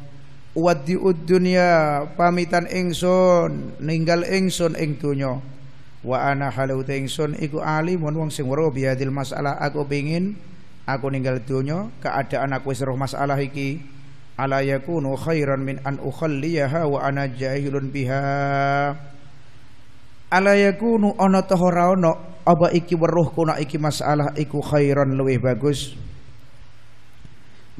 wadiud pamitan ingsun ninggal ingsun ing donya wa ana halau ingsun iku alimun wong sing weruh biadil masalah aku pengin aku ninggal donya keadaan aku wis masalah iki ala yakunu khairan min an ukhalliyaha wa ana jahilun biha ala yakunu ana ta ora apa iki weruh kuna iki masalah iku khairan luwih bagus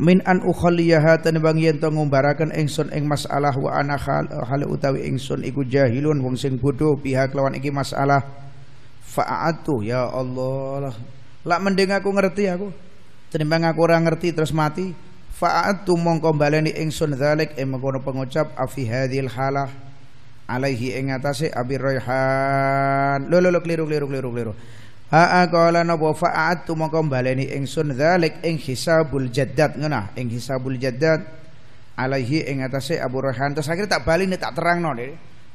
min an ukhaliyaha tan bang yen to ngumbaraken ingsun ing masalah wa ana hal, hal utawi ingsun iku jahilun wong sing bodho pihak lawan iki masalah fa'atu ya Allah lak mending aku ngerti aku tenimbang aku ora ngerti terus mati fa'atu mongko baleni ingsun zalik ing mengkono pengucap afi hadhil halah alaihi ing atase abi raihan lo lo keliru keliru keliru keliru Ha qala napa fa'atu mongko baleni ingsun zalik ing hisabul jaddad ngono ing hisabul jaddad alaihi ing atase Abu Raihan terus akhirnya tak baleni tak terangno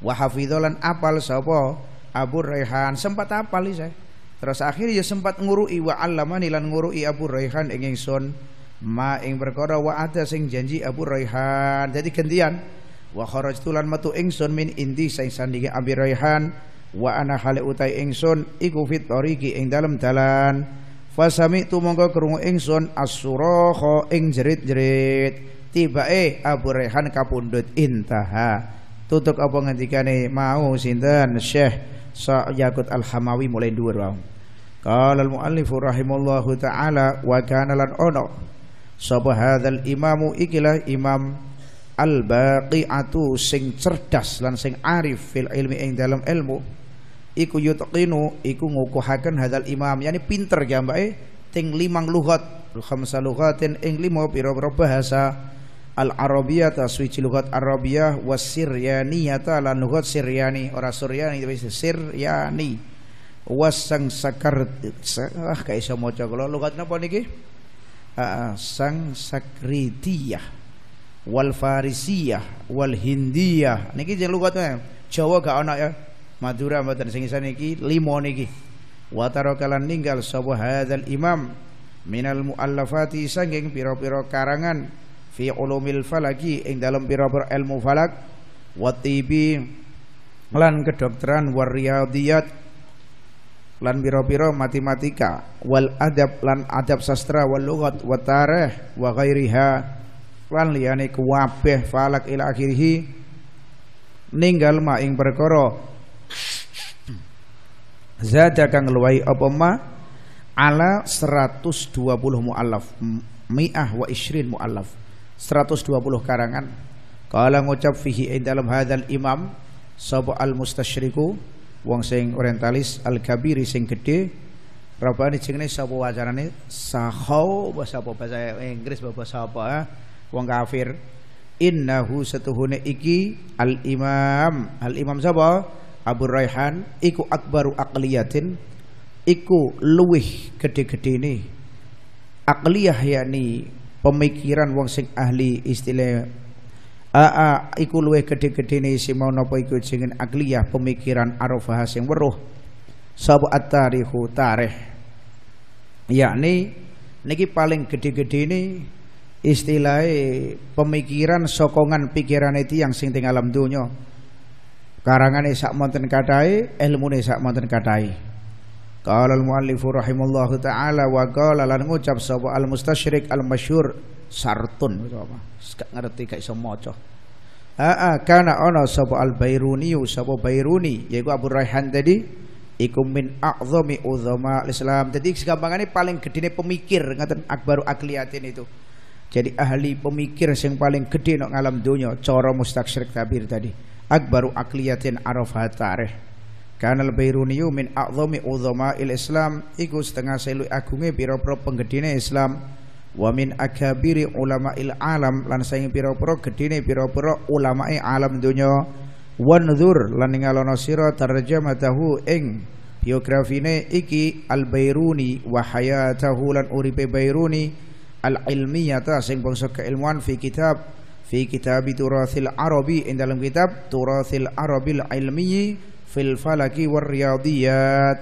wa hafidzolan apal sapa Abu Raihan sempat apal saya terus akhirnya ya sempat ngurui wa allamani lan ngurui Abu Raihan ing ingsun ma ing perkara wa ada sing janji Abu Raihan jadi gantian wa kharajtu lan metu ingsun min indi sing sandinge Abi Raihan wa ana khali utai ingsun iku fit tariqi ing dalem dalan fasami tu mongko krungu ingsun as-suraha ing jerit-jerit tibae Abu Rehan kapundhut intaha tutup apa ngendikane mau sinten Syekh Sa Yakut Al-Hamawi mulai dhuwur wae Qala al-muallif rahimallahu taala wa kana lan ono sapa hadzal imamu ikilah imam al-baqi'atu sing cerdas lan sing arif fil ilmi ing dalam ilmu iku yutqinu iku ngukuhaken hadal imam yani pinter ya mbake eh? ting limang lughat khamsa lughatin ing lima pira-pira bahasa al-arabiyata suci lughat arabiyah was siryaniyata lan lughat siryani ora suryani tapi siryani wasang sakar ah kaiso maca kula lughat napa niki ah, ah, sang sakritiyah wal farisiyah wal hindiyah niki jeneng lugatnya Jawa gak ana ya Madura mboten sing isane iki limo niki wa tarakalan ninggal sapa hadzal imam minal muallafati sanging pira-pira karangan fi ulumil falaki ing dalam pira-pira ilmu falak wa tibi lan kedokteran war riyadiyat lan biro pira matematika wal adab lan adab sastra wal lugat wa tarikh wa ghairiha lan liyane kabeh falak ila akhirih ninggal ma ing perkara zada kang luwai apa ma ala 120 muallaf mi'ah wa isrin muallaf 120 karangan kala ngucap fihi ing dalam hadal imam sapa al mustasyriku wong sing orientalis al kabiri sing gede Rabbani jenenge sapa wacanane sahau sapa bahasa Inggris bahasa apa eh? wong kafir innahu setuhune iki al imam al imam sapa Abu Raihan iku akbaru akliyatin iku luwih gede-gede ini akliyah yakni pemikiran wong sing ahli istilah aa iku luwih gede-gede ini si mau napa iku jengen akliyah pemikiran arafah sing weruh sabu at tareh, tarikh yakni niki paling gede-gede ini istilahnya pemikiran sokongan pikiran itu yang sing tinggal alam dunia karangan sak monten kadai ilmu sak monten kadai qala al muallifu rahimallahu taala wa qala lan ngucap sapa al mustasyrik al masyhur sartun apa gak ngerti gak iso maca Aa kana ana sapa al Bairuni sapa Bairuni yaiku Abu Raihan tadi iku min a'zami uzama Islam. Jadi segampangane paling gedene pemikir ngaten akbaru akliatin itu. Jadi ahli pemikir yang paling gede nak alam dunia coro mustaksyrik tabir tadi. Akbaru akliyatin arafah tarikh. Karena lebih runiu min a'zami il Islam iku setengah selu agungnya biropro pira penggedine Islam wa min akabiri il alam lan biropro pira biropro gedene pira-pira ulama'i alam dunia wanzur lan ngalono sira tarjamatahu ing biografine iki al bayruni wahaya tahu lan uripe Bayruni al-ilmiyata sing bangsa keilmuan fi kitab fi kitab turathil arabi ing dalam kitab turathil arabil ilmi fil falaki war riyadiyat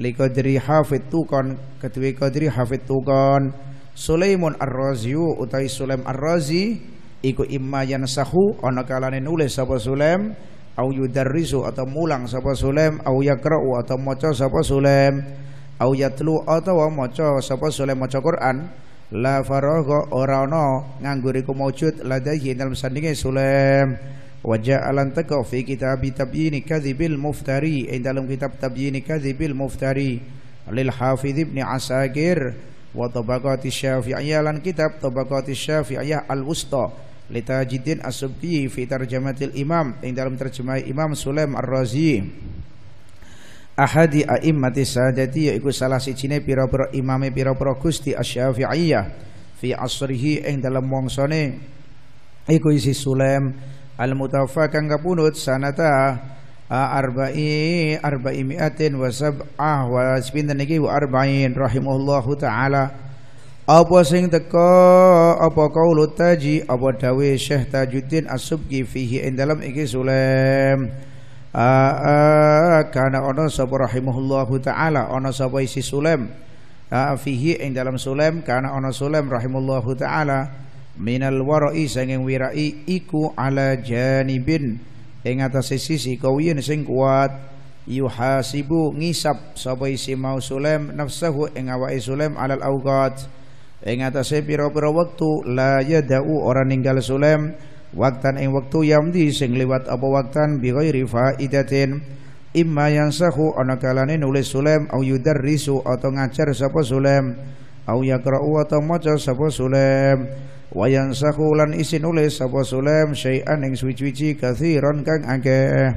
li qadri hafid tukon kedua qadri hafid tukon Sulaimun Ar-Razi utai Sulaim Ar-Razi iku imma yansahu ana kalane nulis sapa Sulaim au yudarrisu atau mulang sapa Sulaim au yakra'u atau maca sapa Sulaim au yatlu atau maca sapa Sulaim maca Quran la faragha ora ana nganggur iku maujud ladahi dalam sandinge Sulaim wajah alan taka fi kitab tabyini kadhibil muftari ing dalam kitab tabyini kadhibil muftari lil hafiz ibni asakir wa tabaqati syafi'iyah lan kitab tabaqati syafi'iyah al wusta litajiddin as-subki fi tarjamatil imam ing dalam terjemah Imam Sulaim Ar-Razi ahadi a'immati jadi yaiku salah sijine pira-pira imame pira-pira Gusti asy fi asrihi ing dalem wangsane iku isi sulem al-mutawaffa kapunut sanata arba'i arba'i mi'atin wa sab'ah wa sepinten iki wa arba'in rahimullahu taala apa sing teko apa kaulut taji apa dawe Syekh Tajuddin As-Subki fihi ing dalem iki Ah, ah, karena ono sapa rahimahullahu taala ono sapa isi sulem ah, fihi ing dalam sulem karena ono sulem rahimahullahu taala minal warai sanging wirai iku ala janibin ing atas sisi kawiyen sing kuat yuhasibu ngisap sapa si mau sulem nafsahu ing awake sulem alal auqat ing atas pira-pira wektu la yadau ora ninggal sulem waktan ing wektu yamdi sing liwat apa waktan bi ghairi faidatin imma yansahu ana kalane nulis sulem au yudarrisu atau ngajar sapa sulem au yaqra'u atau maca sapa sulem wa yansahu lan isi nulis sapa sulem syai'an ing suci-suci katsiran kang akeh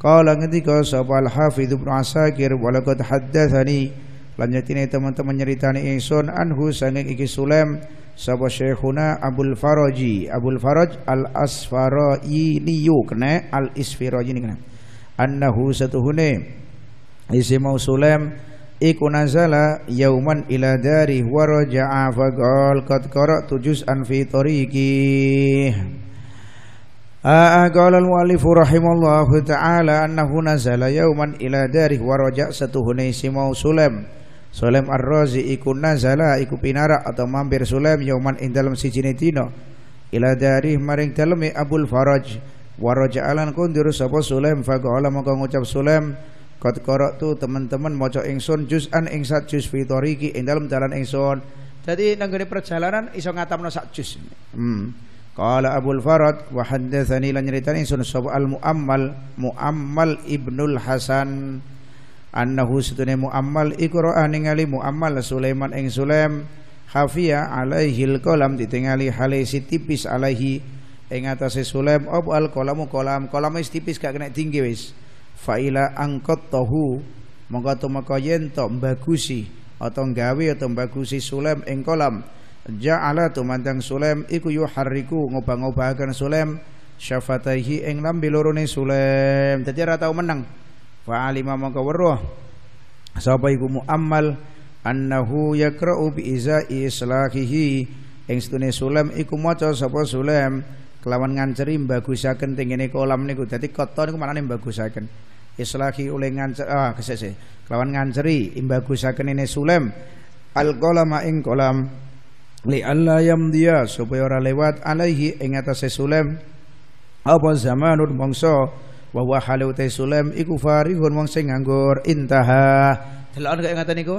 Kala ngendika sapa al hafidh ibnu asakir walaqad haddatsani lan teman-teman nyeritani ingsun anhu sanging iki sulem sapa syekhuna Abdul Faraji Abdul Faraj Al Asfarai niyu kena Al Isfiraji kena annahu satuhune isi mausulem iku nazala yauman ila dari wa raja'a faqal qad qara'tu juz'an fi tariqi Qala al-mu'allifu rahimallahu ta'ala annahu nazala yauman ila dari wa raja' satuhunai isimau mausulam Sulaim Ar-Razi iku nazala iku pinara atau mampir Sulaim yauman ing dalem sijine dina ila dari maring daleme Abul Faraj wa raja'alan kundur sapa Sulaim faqala maka ngucap Sulaim Kot korok tu teman-teman moco ingsun juz'an ing sat juz fitoriki ing dalem dalan ingsun. Jadi nenggone perjalanan iso ngatamno sak juz. Hmm. Qala Abdul Farad wa haddatsani lan nyritani mu sapa al Muammal Muammal Ibnul Hasan annahu sedune muammal iku ra'a ningali muammal Sulaiman ing Sulaim hafiya alaihi alqalam ditingali hale tipis alaihi ing atase Sulaim apa alqalamu qalam qalam tipis gak kena tinggi wis faila angkot tahu mongko tumeka yen to mbagusi atau gawe atau mbagusi Sulaim ing qalam ja'ala tumandang Sulaim iku yuharriku ngobah-ngobahaken Sulaim syafataihi ing lambe lorone Sulaim dadi ora tau menang fa alima maka weruh sapa iku muammal annahu yaqra'u bi izai islahihi ing setune sulam iku maca sapa sulam kelawan nganceri mbagusaken tengene kolam niku dadi kata niku manane mbagusaken islahi oleh ngancer ah kesese kelawan nganceri imbagusaken ini sulam al kolama ing kolam li alla yamdiya supaya ora lewat alaihi ing atase sulam apa zamanun mongso wa wa halu ta Sulaim iku farihun wong sing nganggur intaha delok kaya ngaten niku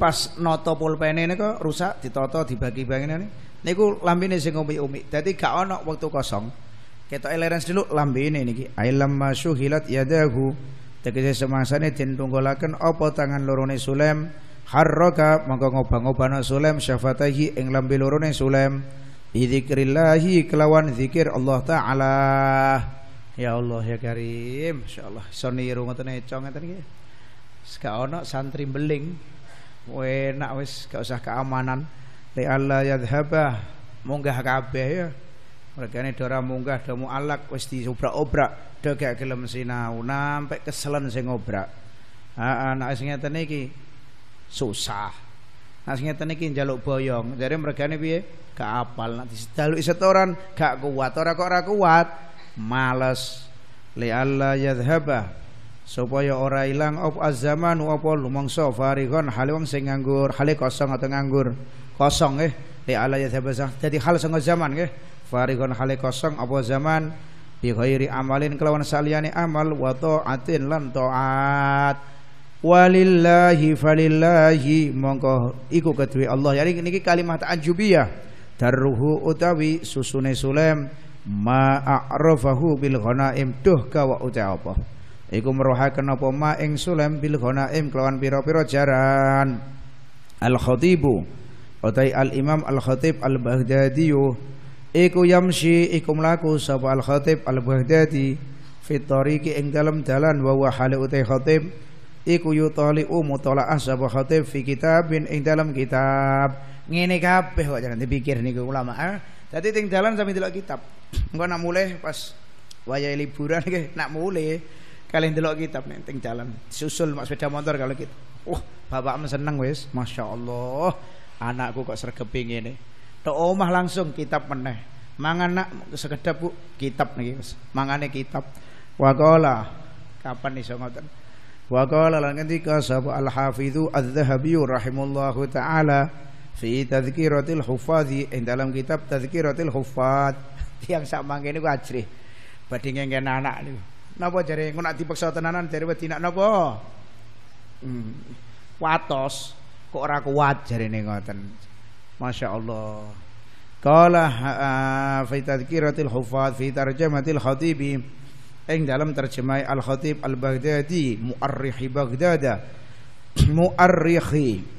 pas noto pulpene niku rusak ditoto dibagi bagi ini. Niku lambine sing umi-umi. Jadi gak ono waktu kosong. Ketok elerens dulu lambine niki. Ailam masuhilat yadahu. Tegese semangsane den tunggolaken apa tangan lorone sulam harraka mongko ngobah-ngobahna Sulem syafatahi ing lambe lorone sulam Bidzikrillahi kelawan zikir Allah taala. Ya Allah ya Karim, insyaallah. Soniru ngoten econg ngoten iki. Gak ono santri beling. Enak wes, gak usah keamanan. Li Allah yadhaba munggah kabe ya. ini dora munggah do mualak wis diobrak-obrak, do dega gelem sinau nampak keselan sing obrak. Heeh, nek sing susah. Nah sing ngeten jaluk boyong, boyong. mereka ini piye? Gak apal nanti jaluk setoran gak kuat. Ora kok ora kuat, malas ya yadhhabah supaya ora ilang op azamanu apa lumangsa farighon hale wong sing nganggur hale kosong atau nganggur kosong eh li'alla yadhhabah jadi hal sanga zaman nggih eh. farighon hale kosong apa zaman bi ghairi amalin kelawan saliyane amal wa taatin lan taat walillahi falillahi mongko iku kedue Allah Jadi niki kalimat anjubiyah daruhu utawi susune sulem ma'arafahu bil ghanaim duh kawa uti apa iku meruhaken apa ma ing sulaim bil ghanaim kelawan pira-pira jaran al khatibu utai al imam al khatib al baghdadi iku yamshi iku mlaku sapa al khatib al baghdadi fi tariqi ing dalem dalan wa wa hale utai khatib iku yutali'u mutalaah sapa khatib fi kitabin ing dalam kitab ngene kabeh kok jangan dipikir niku ulama eh? Jadi ting dalan sampe delok kitab. Engko nak mulai pas wayahe liburan (laughs) nak mulai kalian delok kitab nih, ting Susul mak sepeda motor kalau gitu. Uh, bapak seneng wis, Masya Allah. Anakku kok serkeping ngene. Tok omah langsung kitab meneh. Mangan nak sekedap Bu, kitab nih. Mas. Mangane kitab. Waqala kapan iso ngoten? Waqala lan ngendika sapa Al-Hafidzu Az-Zahabi rahimullahu taala fi til hufazi ing dalam kitab tadzkiratil hufat (laughs) tiang sak mangkene ku ajrih badhe ngengken anak niku napa jare engko nak dipaksa tenanan jare wedi nak napa hmm. watos kok ora kuat jarene ngoten Masya Allah Kala uh, fi tadzkiratil hufat fi tarjamatil khatibi ing dalam terjemah Al-Khatib Al-Baghdadi muarrihi Baghdada (clears throat) muarrihi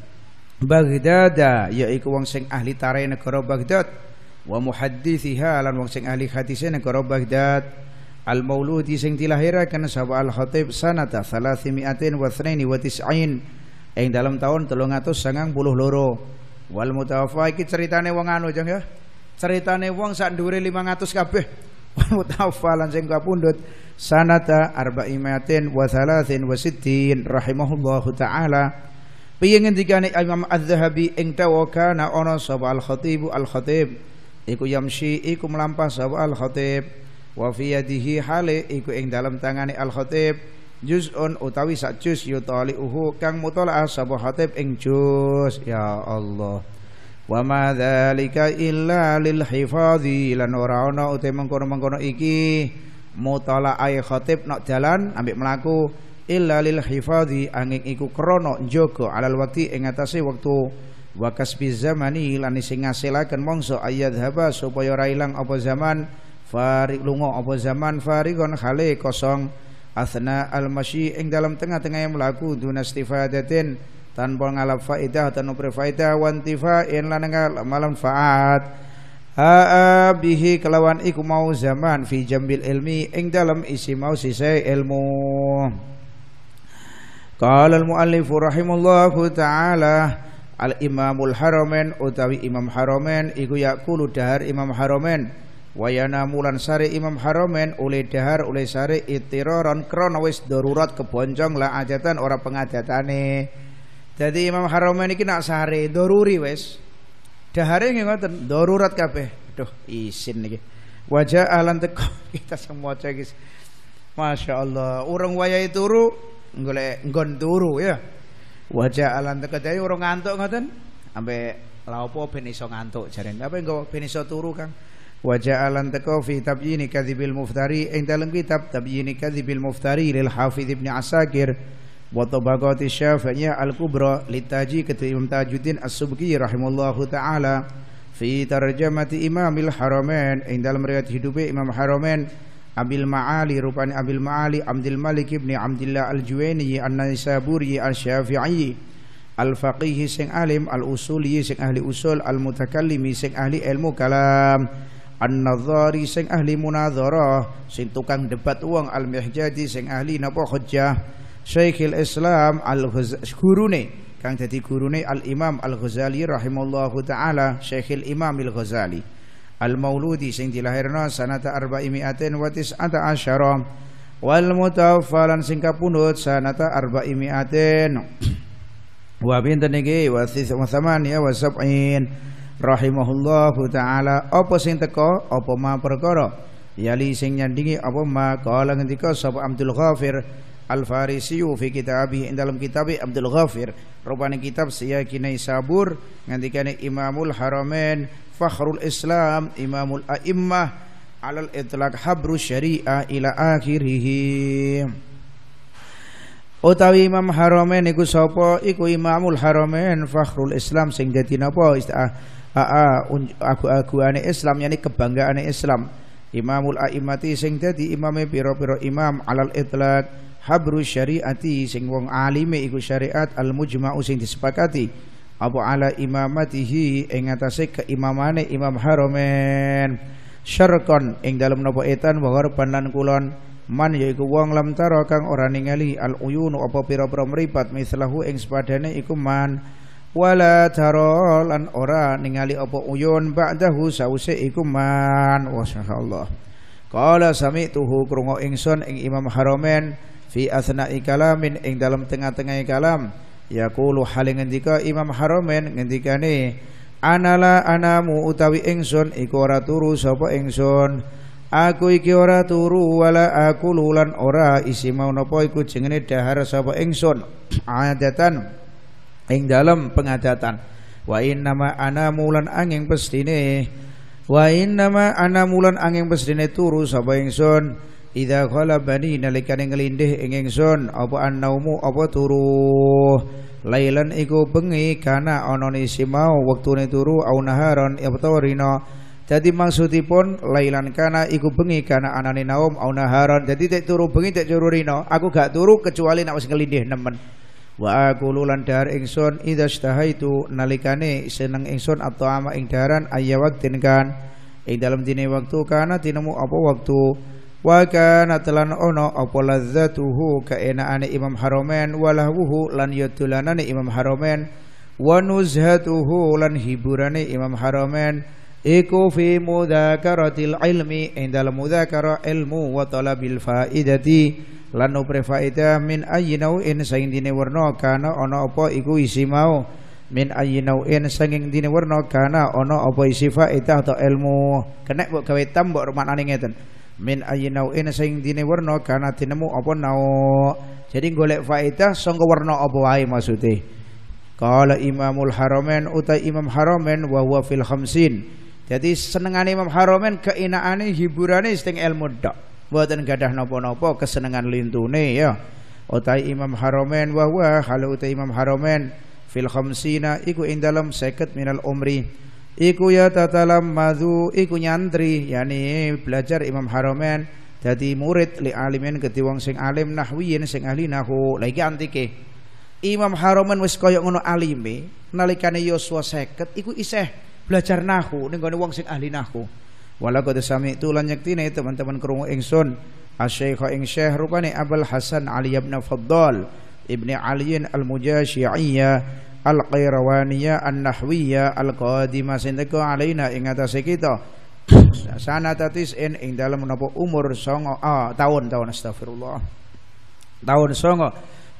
Baghdad yaiku wong sing ahli tarai negara Baghdad wa muhaddisiha lan wong sing ahli hadise negara Baghdad al mauludi sing dilahirakan sapa al khatib sanata 392 ing dalam tahun 392 wal mutawaffa iki ceritane wong anu jeng ya ceritane wong sak dhuwure 500 kabeh wal mutawaffa lan sing kapundhut sanata 463 rahimahullahu taala Piye ngendikane Imam Az-Zahabi ing dawa kana ana sapa al-khatib al-khatib iku yamshi iku mlampah sapa al-khatib wa fi yadihi hale iku ing dalam tangane al-khatib juz'un utawi sak juz yutali'uhu ya kang mutalaah sapa khatib ing juz ya Allah wa ma dzalika illa lil hifadhi lan ora ana ute mengkono-mengkono iki mutalaah khatib nak jalan ambek mlaku illa lil hifadhi angin iku krono njaga alal wati ing atase wektu wa kasbi zamani lan sing ngasilaken mangsa ayadhaba supaya ora ilang apa zaman farik lunga apa zaman farigon khale kosong asna al masyi ing dalam tengah-tengah yang mlaku dunastifadatin tanpa ngalap faida tanpa berfaidah wantifa in lan malam faat aa bihi kelawan iku mau zaman fi jambil ilmi ing dalam isi mau sisai ilmu Qala al-muallif rahimallahu taala al-imamul haramain utawi imam haramain iku yakulu dahar imam haramain wayana mulan sare imam haramain oleh dahar oleh sari itiraron krana wis darurat keboncong la ajatan ora pengadatane jadi imam haramain iki nak sare daruri wis dahare nggih ngoten darurat kabeh aduh isin niki wajah alan teko (laughs) kita semua cekis Masya Allah, orang wayai turu golek nggon turu ya. Wajah alan tekedai urung ngantuk ngoten. Ambe laopo ben iso ngantuk jaren. Apa engko ben iso turu Kang? Wajah alan teko fi tabyini kadzibil muftari ing dalam kitab tabyini kadzibil muftari lil Hafiz Ibnu Asakir wa tabaqati al-Kubra litaji ketua Imam Tajuddin As-Subki rahimallahu taala fi tarjamati Imamil Haramain ing dalam riwayat hidupe Imam Haramain Abil Ma'ali rupanya Abil Ma'ali Abdul Malik ibni Abdullah Al-Juwaini An-Naisaburi Al-Syafi'i Al-Faqih sing alim Al-Usuli sing ahli usul Al-Mutakallimi sing ahli ilmu kalam An-Nadhari sing ahli munadharah sing tukang debat uang Al-Mihjadi sing ahli napa hujjah Syekhul Islam al ghazali kang dadi gurune Al-Imam Al-Ghazali rahimallahu taala Syekhul Imam Al-Ghazali al-mauludi sing dilahirna sanata arbaimiatin wa tis'ata asyara wal mutawaffalan sing kapundhut sanata arbaimiatin wa binten iki wa thamaniya wa sab'in rahimahullahu taala apa sing teko apa ma perkara yali sing nyandingi apa ma kala ngendika sapa Abdul Ghafir Al-Farisiyu fi kitabih dalam kitab Abdul Ghafir rupane kitab Siyakinai Sabur ngantikane Imamul Haramain Fakhrul Islam Imamul A'immah alal itlaq habru syariah ila akhirih utawi Imam Haramain iku sapa iku Imamul Haramain Fakhrul Islam sing dadi napa isti'ah aku ane Islam yani kebanggaane Islam Imamul A'immati sing dadi imame piro pira imam alal itlaq habru syariati sing wong alime iku syariat al mujma'u sing disepakati apa ala imamatihi ing atase keimamane imam haromen syarqan ing dalem napa etan wa gharban kulon man yaiku wong lam taro kang ora ningali al uyunu apa pira-pira mripat mislahu ing sepadane iku man wala taro lan ora ningali apa uyun ba'dahu sause iku man wasallallahu Qala sami'tuhu krungu ingsun ing Imam Haromen fi asna'i kalamin ing dalam tengah-tengah kalam yaqulu hal ngendika Imam Haramain ngendikane anala anamu utawi ingsun iku ora turu sapa ingsun aku iki ora turu wala aku lulan ora isi mau nopo iku jengene dahar sapa ingsun adatan ing dalam pengadatan wa innama ana mulan angin pestine wa innama ana mulan angin pestine turu sapa ingsun bani ghalabani nalikane nglindih ing ingsun apa annaumu apa turu lailan iku bengi kana simau waktu wektune turu au naharon ya rino jadi dadi maksudipun lailan kana iku bengi kana anani naum au naharon jadi tek turu bengi tek turu rino aku gak turu kecuali nak wis nglindih nemen wa aku lan dahar ingsun idza stahaitu nalikane seneng ingsun atau ama ing daharan ayya waktin kan ing dalam dine waktu kana tinemu apa waktu wa kana telan ono apa ladzatuhu kaenaan imam Haromen walahuhu lan yutulanane ya imam Haromen wa nuzhatuhu lan hiburane imam Haromen iku fi mudakaratil ilmi indal mudakara ilmu wa talabil faidati lan upre faedah min ayyinau in saing dine warna kana Ono apa iku isi mau min ayyinau in saking dine warna kana Ono apa isi ita atau ilmu kenek mbok gawe tambok rumanane ngeten min ayyi nau'in sing dini werna kana tinemu apa nau jadi golek faedah sangka werna apa wae maksude imamul Haromen uta imam Haromen wa huwa fil khamsin jadi senengan imam haramain keinaane hiburane sing ilmu tok mboten gadah nopo nopo kesenengan lintune ya uta imam Haromen wa huwa halu uta imam Haromen fil khamsina iku indalam seket minal umri iku ya madu iku nyantri yakni belajar Imam haromen jadi murid li alimin keti wong sing alim nahwiyin sing ahli nahu lagi antike Imam haromen wis kaya ngono alime nalikane Yosua seket iku iseh belajar nahu ning wong sing ahli walau wala qad itu lan yektine teman-teman krungu ingsun asy-syekh ing syekh rupane Abul Hasan Ali bin Faddal Ibni Aliin Al-Mujasyi'iyah al-Qayrawaniyah an-Nahwiyah al qadima sindeko alaina ing atase Sana tatis tis'in ing dalam menapa umur songo ah tahun tahun astagfirullah tahun songo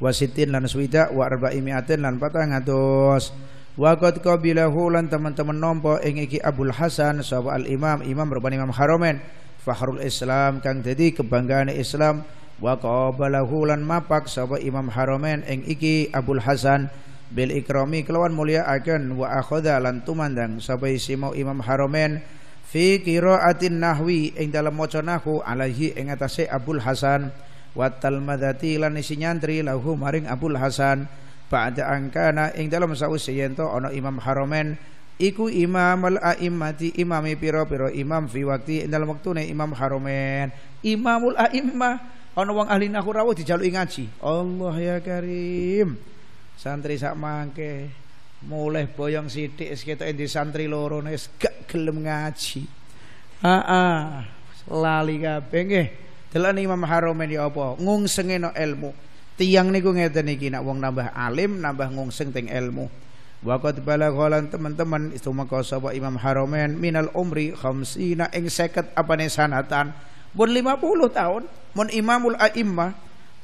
wasitin lan swida wa arba'i mi'atin lan patang atus Waqat qabilahu lan teman-teman nompo ing iki Abul Hasan sapa al Imam Imam berbani Imam Haromen Fahrul Islam kang dadi kebanggaan Islam wakau qabalahu hulan mapak sapa Imam Haromen ing iki Abul Hasan bil ikrami kelawan mulia akan wa akhadha lan tumandang sapa mau Imam Haramain fi qiraatin nahwi ing dalam maca nahwu alaihi ing atase Abdul Hasan wa talmadati lan isi nyantri lahu maring Abdul Hasan ba'da angkana ing dalam saus yento ana Imam haromen iku imam al a'immati imami piro piro imam fi waktu ing dalam waktu ne imam haromen imamul a'immah ono wong ahli nahwu rawuh dijaluki ngaji Allah ya karim santri sak mangke mulai boyong sidik sekitar di santri loro nes gak gelem ngaji ah lali kabeh nggih delok Imam Haromen ya apa ngungsenge no ilmu tiang niku ngeten iki nak wong nambah alim nambah ngungseng teng ilmu bala kolan teman-teman itu maka sapa Imam Haromen minal umri khamsina ing apa nih sanatan lima puluh tahun mon imamul a'immah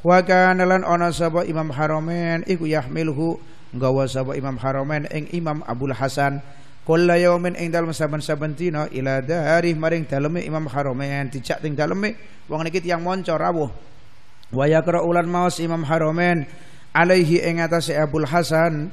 wa kana lan ana sapa Imam Haromen iku yahmilhu gawa sapa Imam Haromen ing Imam Abdul Hasan kulla yaumin ing dalem saben-saben dina ila dahari maring daleme Imam Haromen dijak ting daleme wong niki tiyang monco rawuh wa yaqra ulan maos Imam Haromen alaihi ing atase Abdul Hasan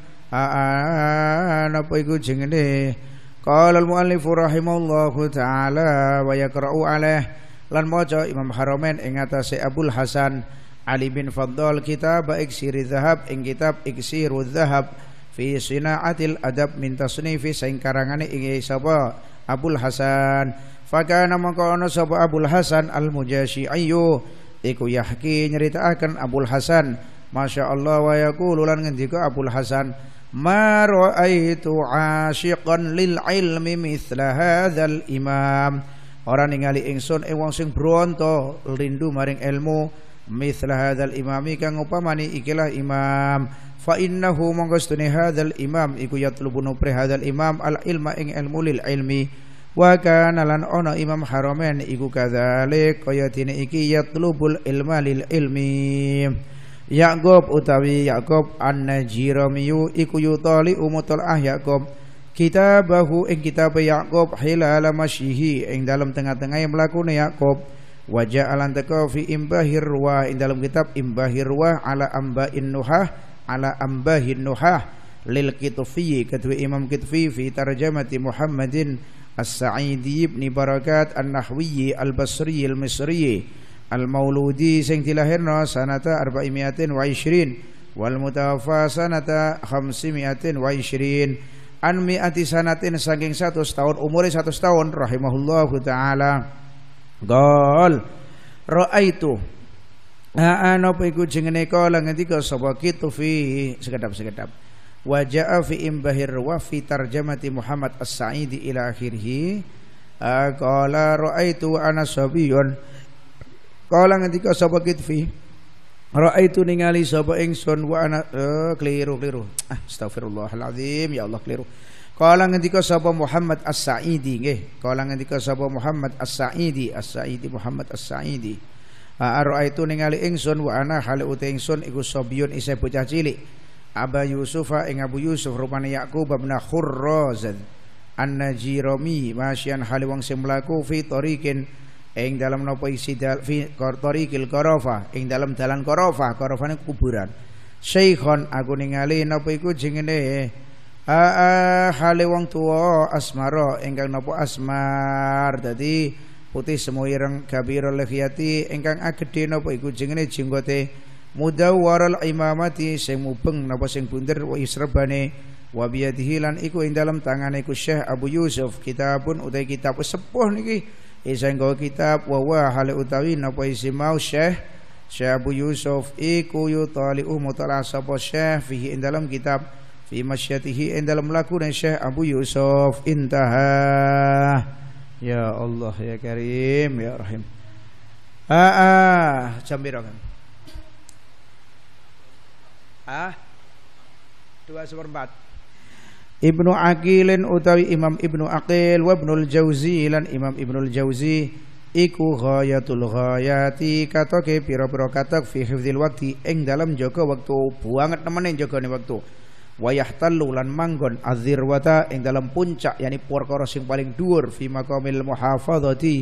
napa iku jenenge qala al muallif rahimallahu taala wa yaqra'u alaih lan maca Imam eng ing atase Abdul Hasan Ali bin Fadl kitab Iksiri Zahab ing kitab Iksiru Zahab fi sinaatil adab min tasnifi sing karangane ing sapa Abul Hasan fakana mangko ana sapa Abul Hasan Al Mujashi'iyyu iku yahki nyeritaaken Abul Hasan Masya Allah wa yaqulu lan ngendika Abul Hasan ma ra'aitu asyiqan lil ilmi mithla hadzal imam Orang ningali ingsun ing e wong sing bronto rindu maring ilmu mithla hadzal imami kang upamani ikilah imam fa innahu monggo stune hadzal imam iku yatlubu nupre hadzal imam al ilma ing ilmu lil ilmi wa kana lan ana imam haramain iku kadzalik kaya dene iki yatlubul ilma lil ilmi Yakob utawi Yakob an-Najiramiyu iku yutali umutul ah Yakob kita bahu ing kitab Yakob hilal masyihi ing dalam tengah-tengah yang mlakune Yakob Wajah alanta taqaw fi imbahir ruwah dalam kitab imbahir ruwah ala amba innuha ala amba nuhah lil kitufi ketua imam Kitufi fi tarjamati muhammadin as-sa'idi ibn barakat an nahwiyi al-basri al-misri al-mauludi sing dilahirna sanata 420 wal mutawaffa sanata 520 an mi'ati sanatin saking satu tahun umurnya satu tahun rahimahullahu taala Gol. raaitu ha ana apa iku jenenge kala ngendika sapa kitu fi sekedap-sekedap wa jaa fi imbahir wa fi tarjamati Muhammad As-Sa'idi ila akhirih qala raaitu ana sabiyun kala ngendika sapa kitu fi Ra'aitu ningali sapa ingsun wa ana uh, keliru keliru. Ah, Astagfirullahalazim ya Allah keliru. Kala ngendika sapa Muhammad As-Sa'idi nggih, kala ngendika sapa Muhammad As-Sa'idi, As-Sa'idi Muhammad As-Sa'idi. Araaitu ningali ingsun wa ana hale uti ingsun iku sabiyun isih bocah cilik. Aba Yusufa ing Abu Yusuf rupane Yakub bin Khurrazan. An-Najirami masyan hale wong sing mlaku fi tariqin ing dalam nopo isi dal fi tariqil qarafa ing dalam dalan qarafa qarafane kuburan. Syekhon aku ningali nopo iku eh aa hale wong tuwa asmara ingkang napa asmar dadi putih semua kabira kabiro ingkang agedhe napa iku jengene jenggote mudawwaral imamati sing mubeng napa sing bunder wa isrebane wa biyadihi lan iku ing dalem tangane ku Syekh Abu Yusuf kitabun utai kitab sepuh niki iseng kitab wa wa hale utawi napa isi mau Syekh Syekh Abu Yusuf iku yutali'u mutala sapa Syekh fihi ing dalam kitab fi masyatihi in dalam laku Syekh Abu Yusuf intaha ya Allah ya Karim ya Rahim ah ah jambirakan ah dua seperempat Ibnu Aqilin utawi Imam Ibnu Aqil wa Ibnul Jauzi lan Imam Ibnul Jauzi iku ghayatul ghayati katoke pira-pira katok fi hifdzil waqti ing dalam jaga wektu banget temene jagane waktu wayahtallu lan manggon azirwata ing dalam puncak yakni perkara sing paling dhuwur fi maqamil muhafadzati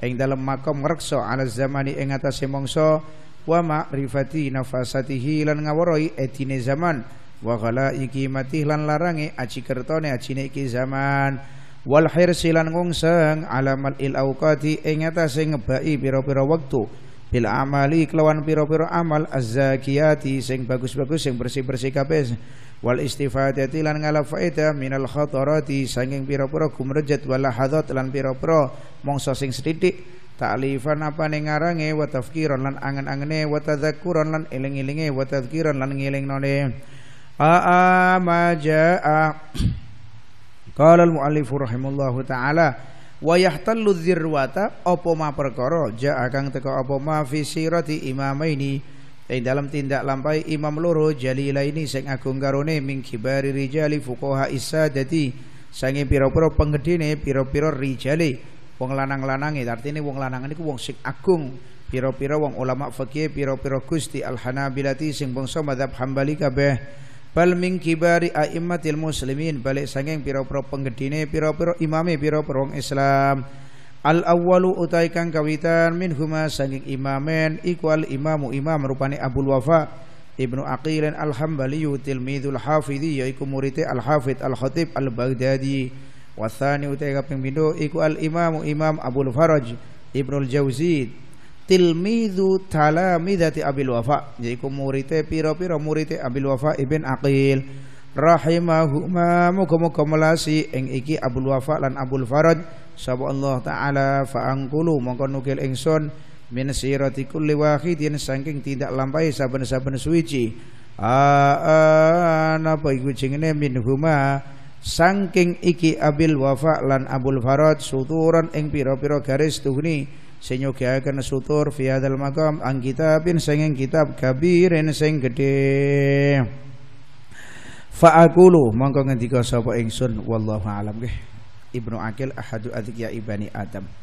ing dalam makam ngreksa ala zamani ing atase mangsa wa ma'rifati nafasatihi lan ngaworoi etine zaman wa iki mati lan larange aji kertone ajine iki zaman wal hirsi lan ngungseng alamal il auqati ing atase ngebai pira-pira wektu bil amali kelawan piro-piro amal azzakiyati sing bagus-bagus sing bersih-bersih kabeh wal istifadati lan ngalap faedah minal khatarati sanging piro-piro gumrejat wal hadat lan piro-piro mongso sing sithik ta'lifan apa ning ngarange wa tafkiran lan angen-angene wa lan eling-elinge wa tadzkiran lan ngelingnone aa majaa jaa qala al muallif rahimallahu taala wayahtallu dzirwata apa ma perkara jaa kang teka apa ma fi sirati imamaini ing dalam tindak lampai imam loro ini sing agung garone ming kibari rijali fuqaha isadati sange pira-pira penggedene pira-pira rijali wong lanang-lanange artine wong lanang niku wong sing agung pira-pira wong ulama fikih pira-pira Gusti Al-Hanabilati sing bangsa mazhab Hambali kabeh bal min kibari aimmatil muslimin balik sanging pira-pira penggedine pira-pira imame pira-pira wong Islam al awwalu utai kang kawitan min huma sanging imamen equal imamu imam rupane Abul Wafa Ibnu Aqil al hambaliyu tilmidul Hafidhi yaiku murite al Hafid al Khatib al Baghdadi wasani utai kaping pindho iku al imamu imam Abul Faraj Ibnu al Jauzid tilmidhu talamidati abil wafa yaiku murite pira-pira murite abil wafa ibn aqil rahimahuma muga-muga melasi ing iki abul wafa lan abul faraj sapa Allah taala faangkulu mongko nukil ingsun min sirati kulli wahidin saking tidak lampai saben-saben suici. ana apa iku jenenge min huma saking iki abil wafa lan abul faraj suturan ing pira-pira garis tuhni sing yogiaken sutur fi hadzal maqam ang kitabin sing kitab kabirin sing gedhe Fa'akulu mongko ngendika sapa ingsun wallahu alam nggih Ibnu Akil ahadu adhiya ibani Adam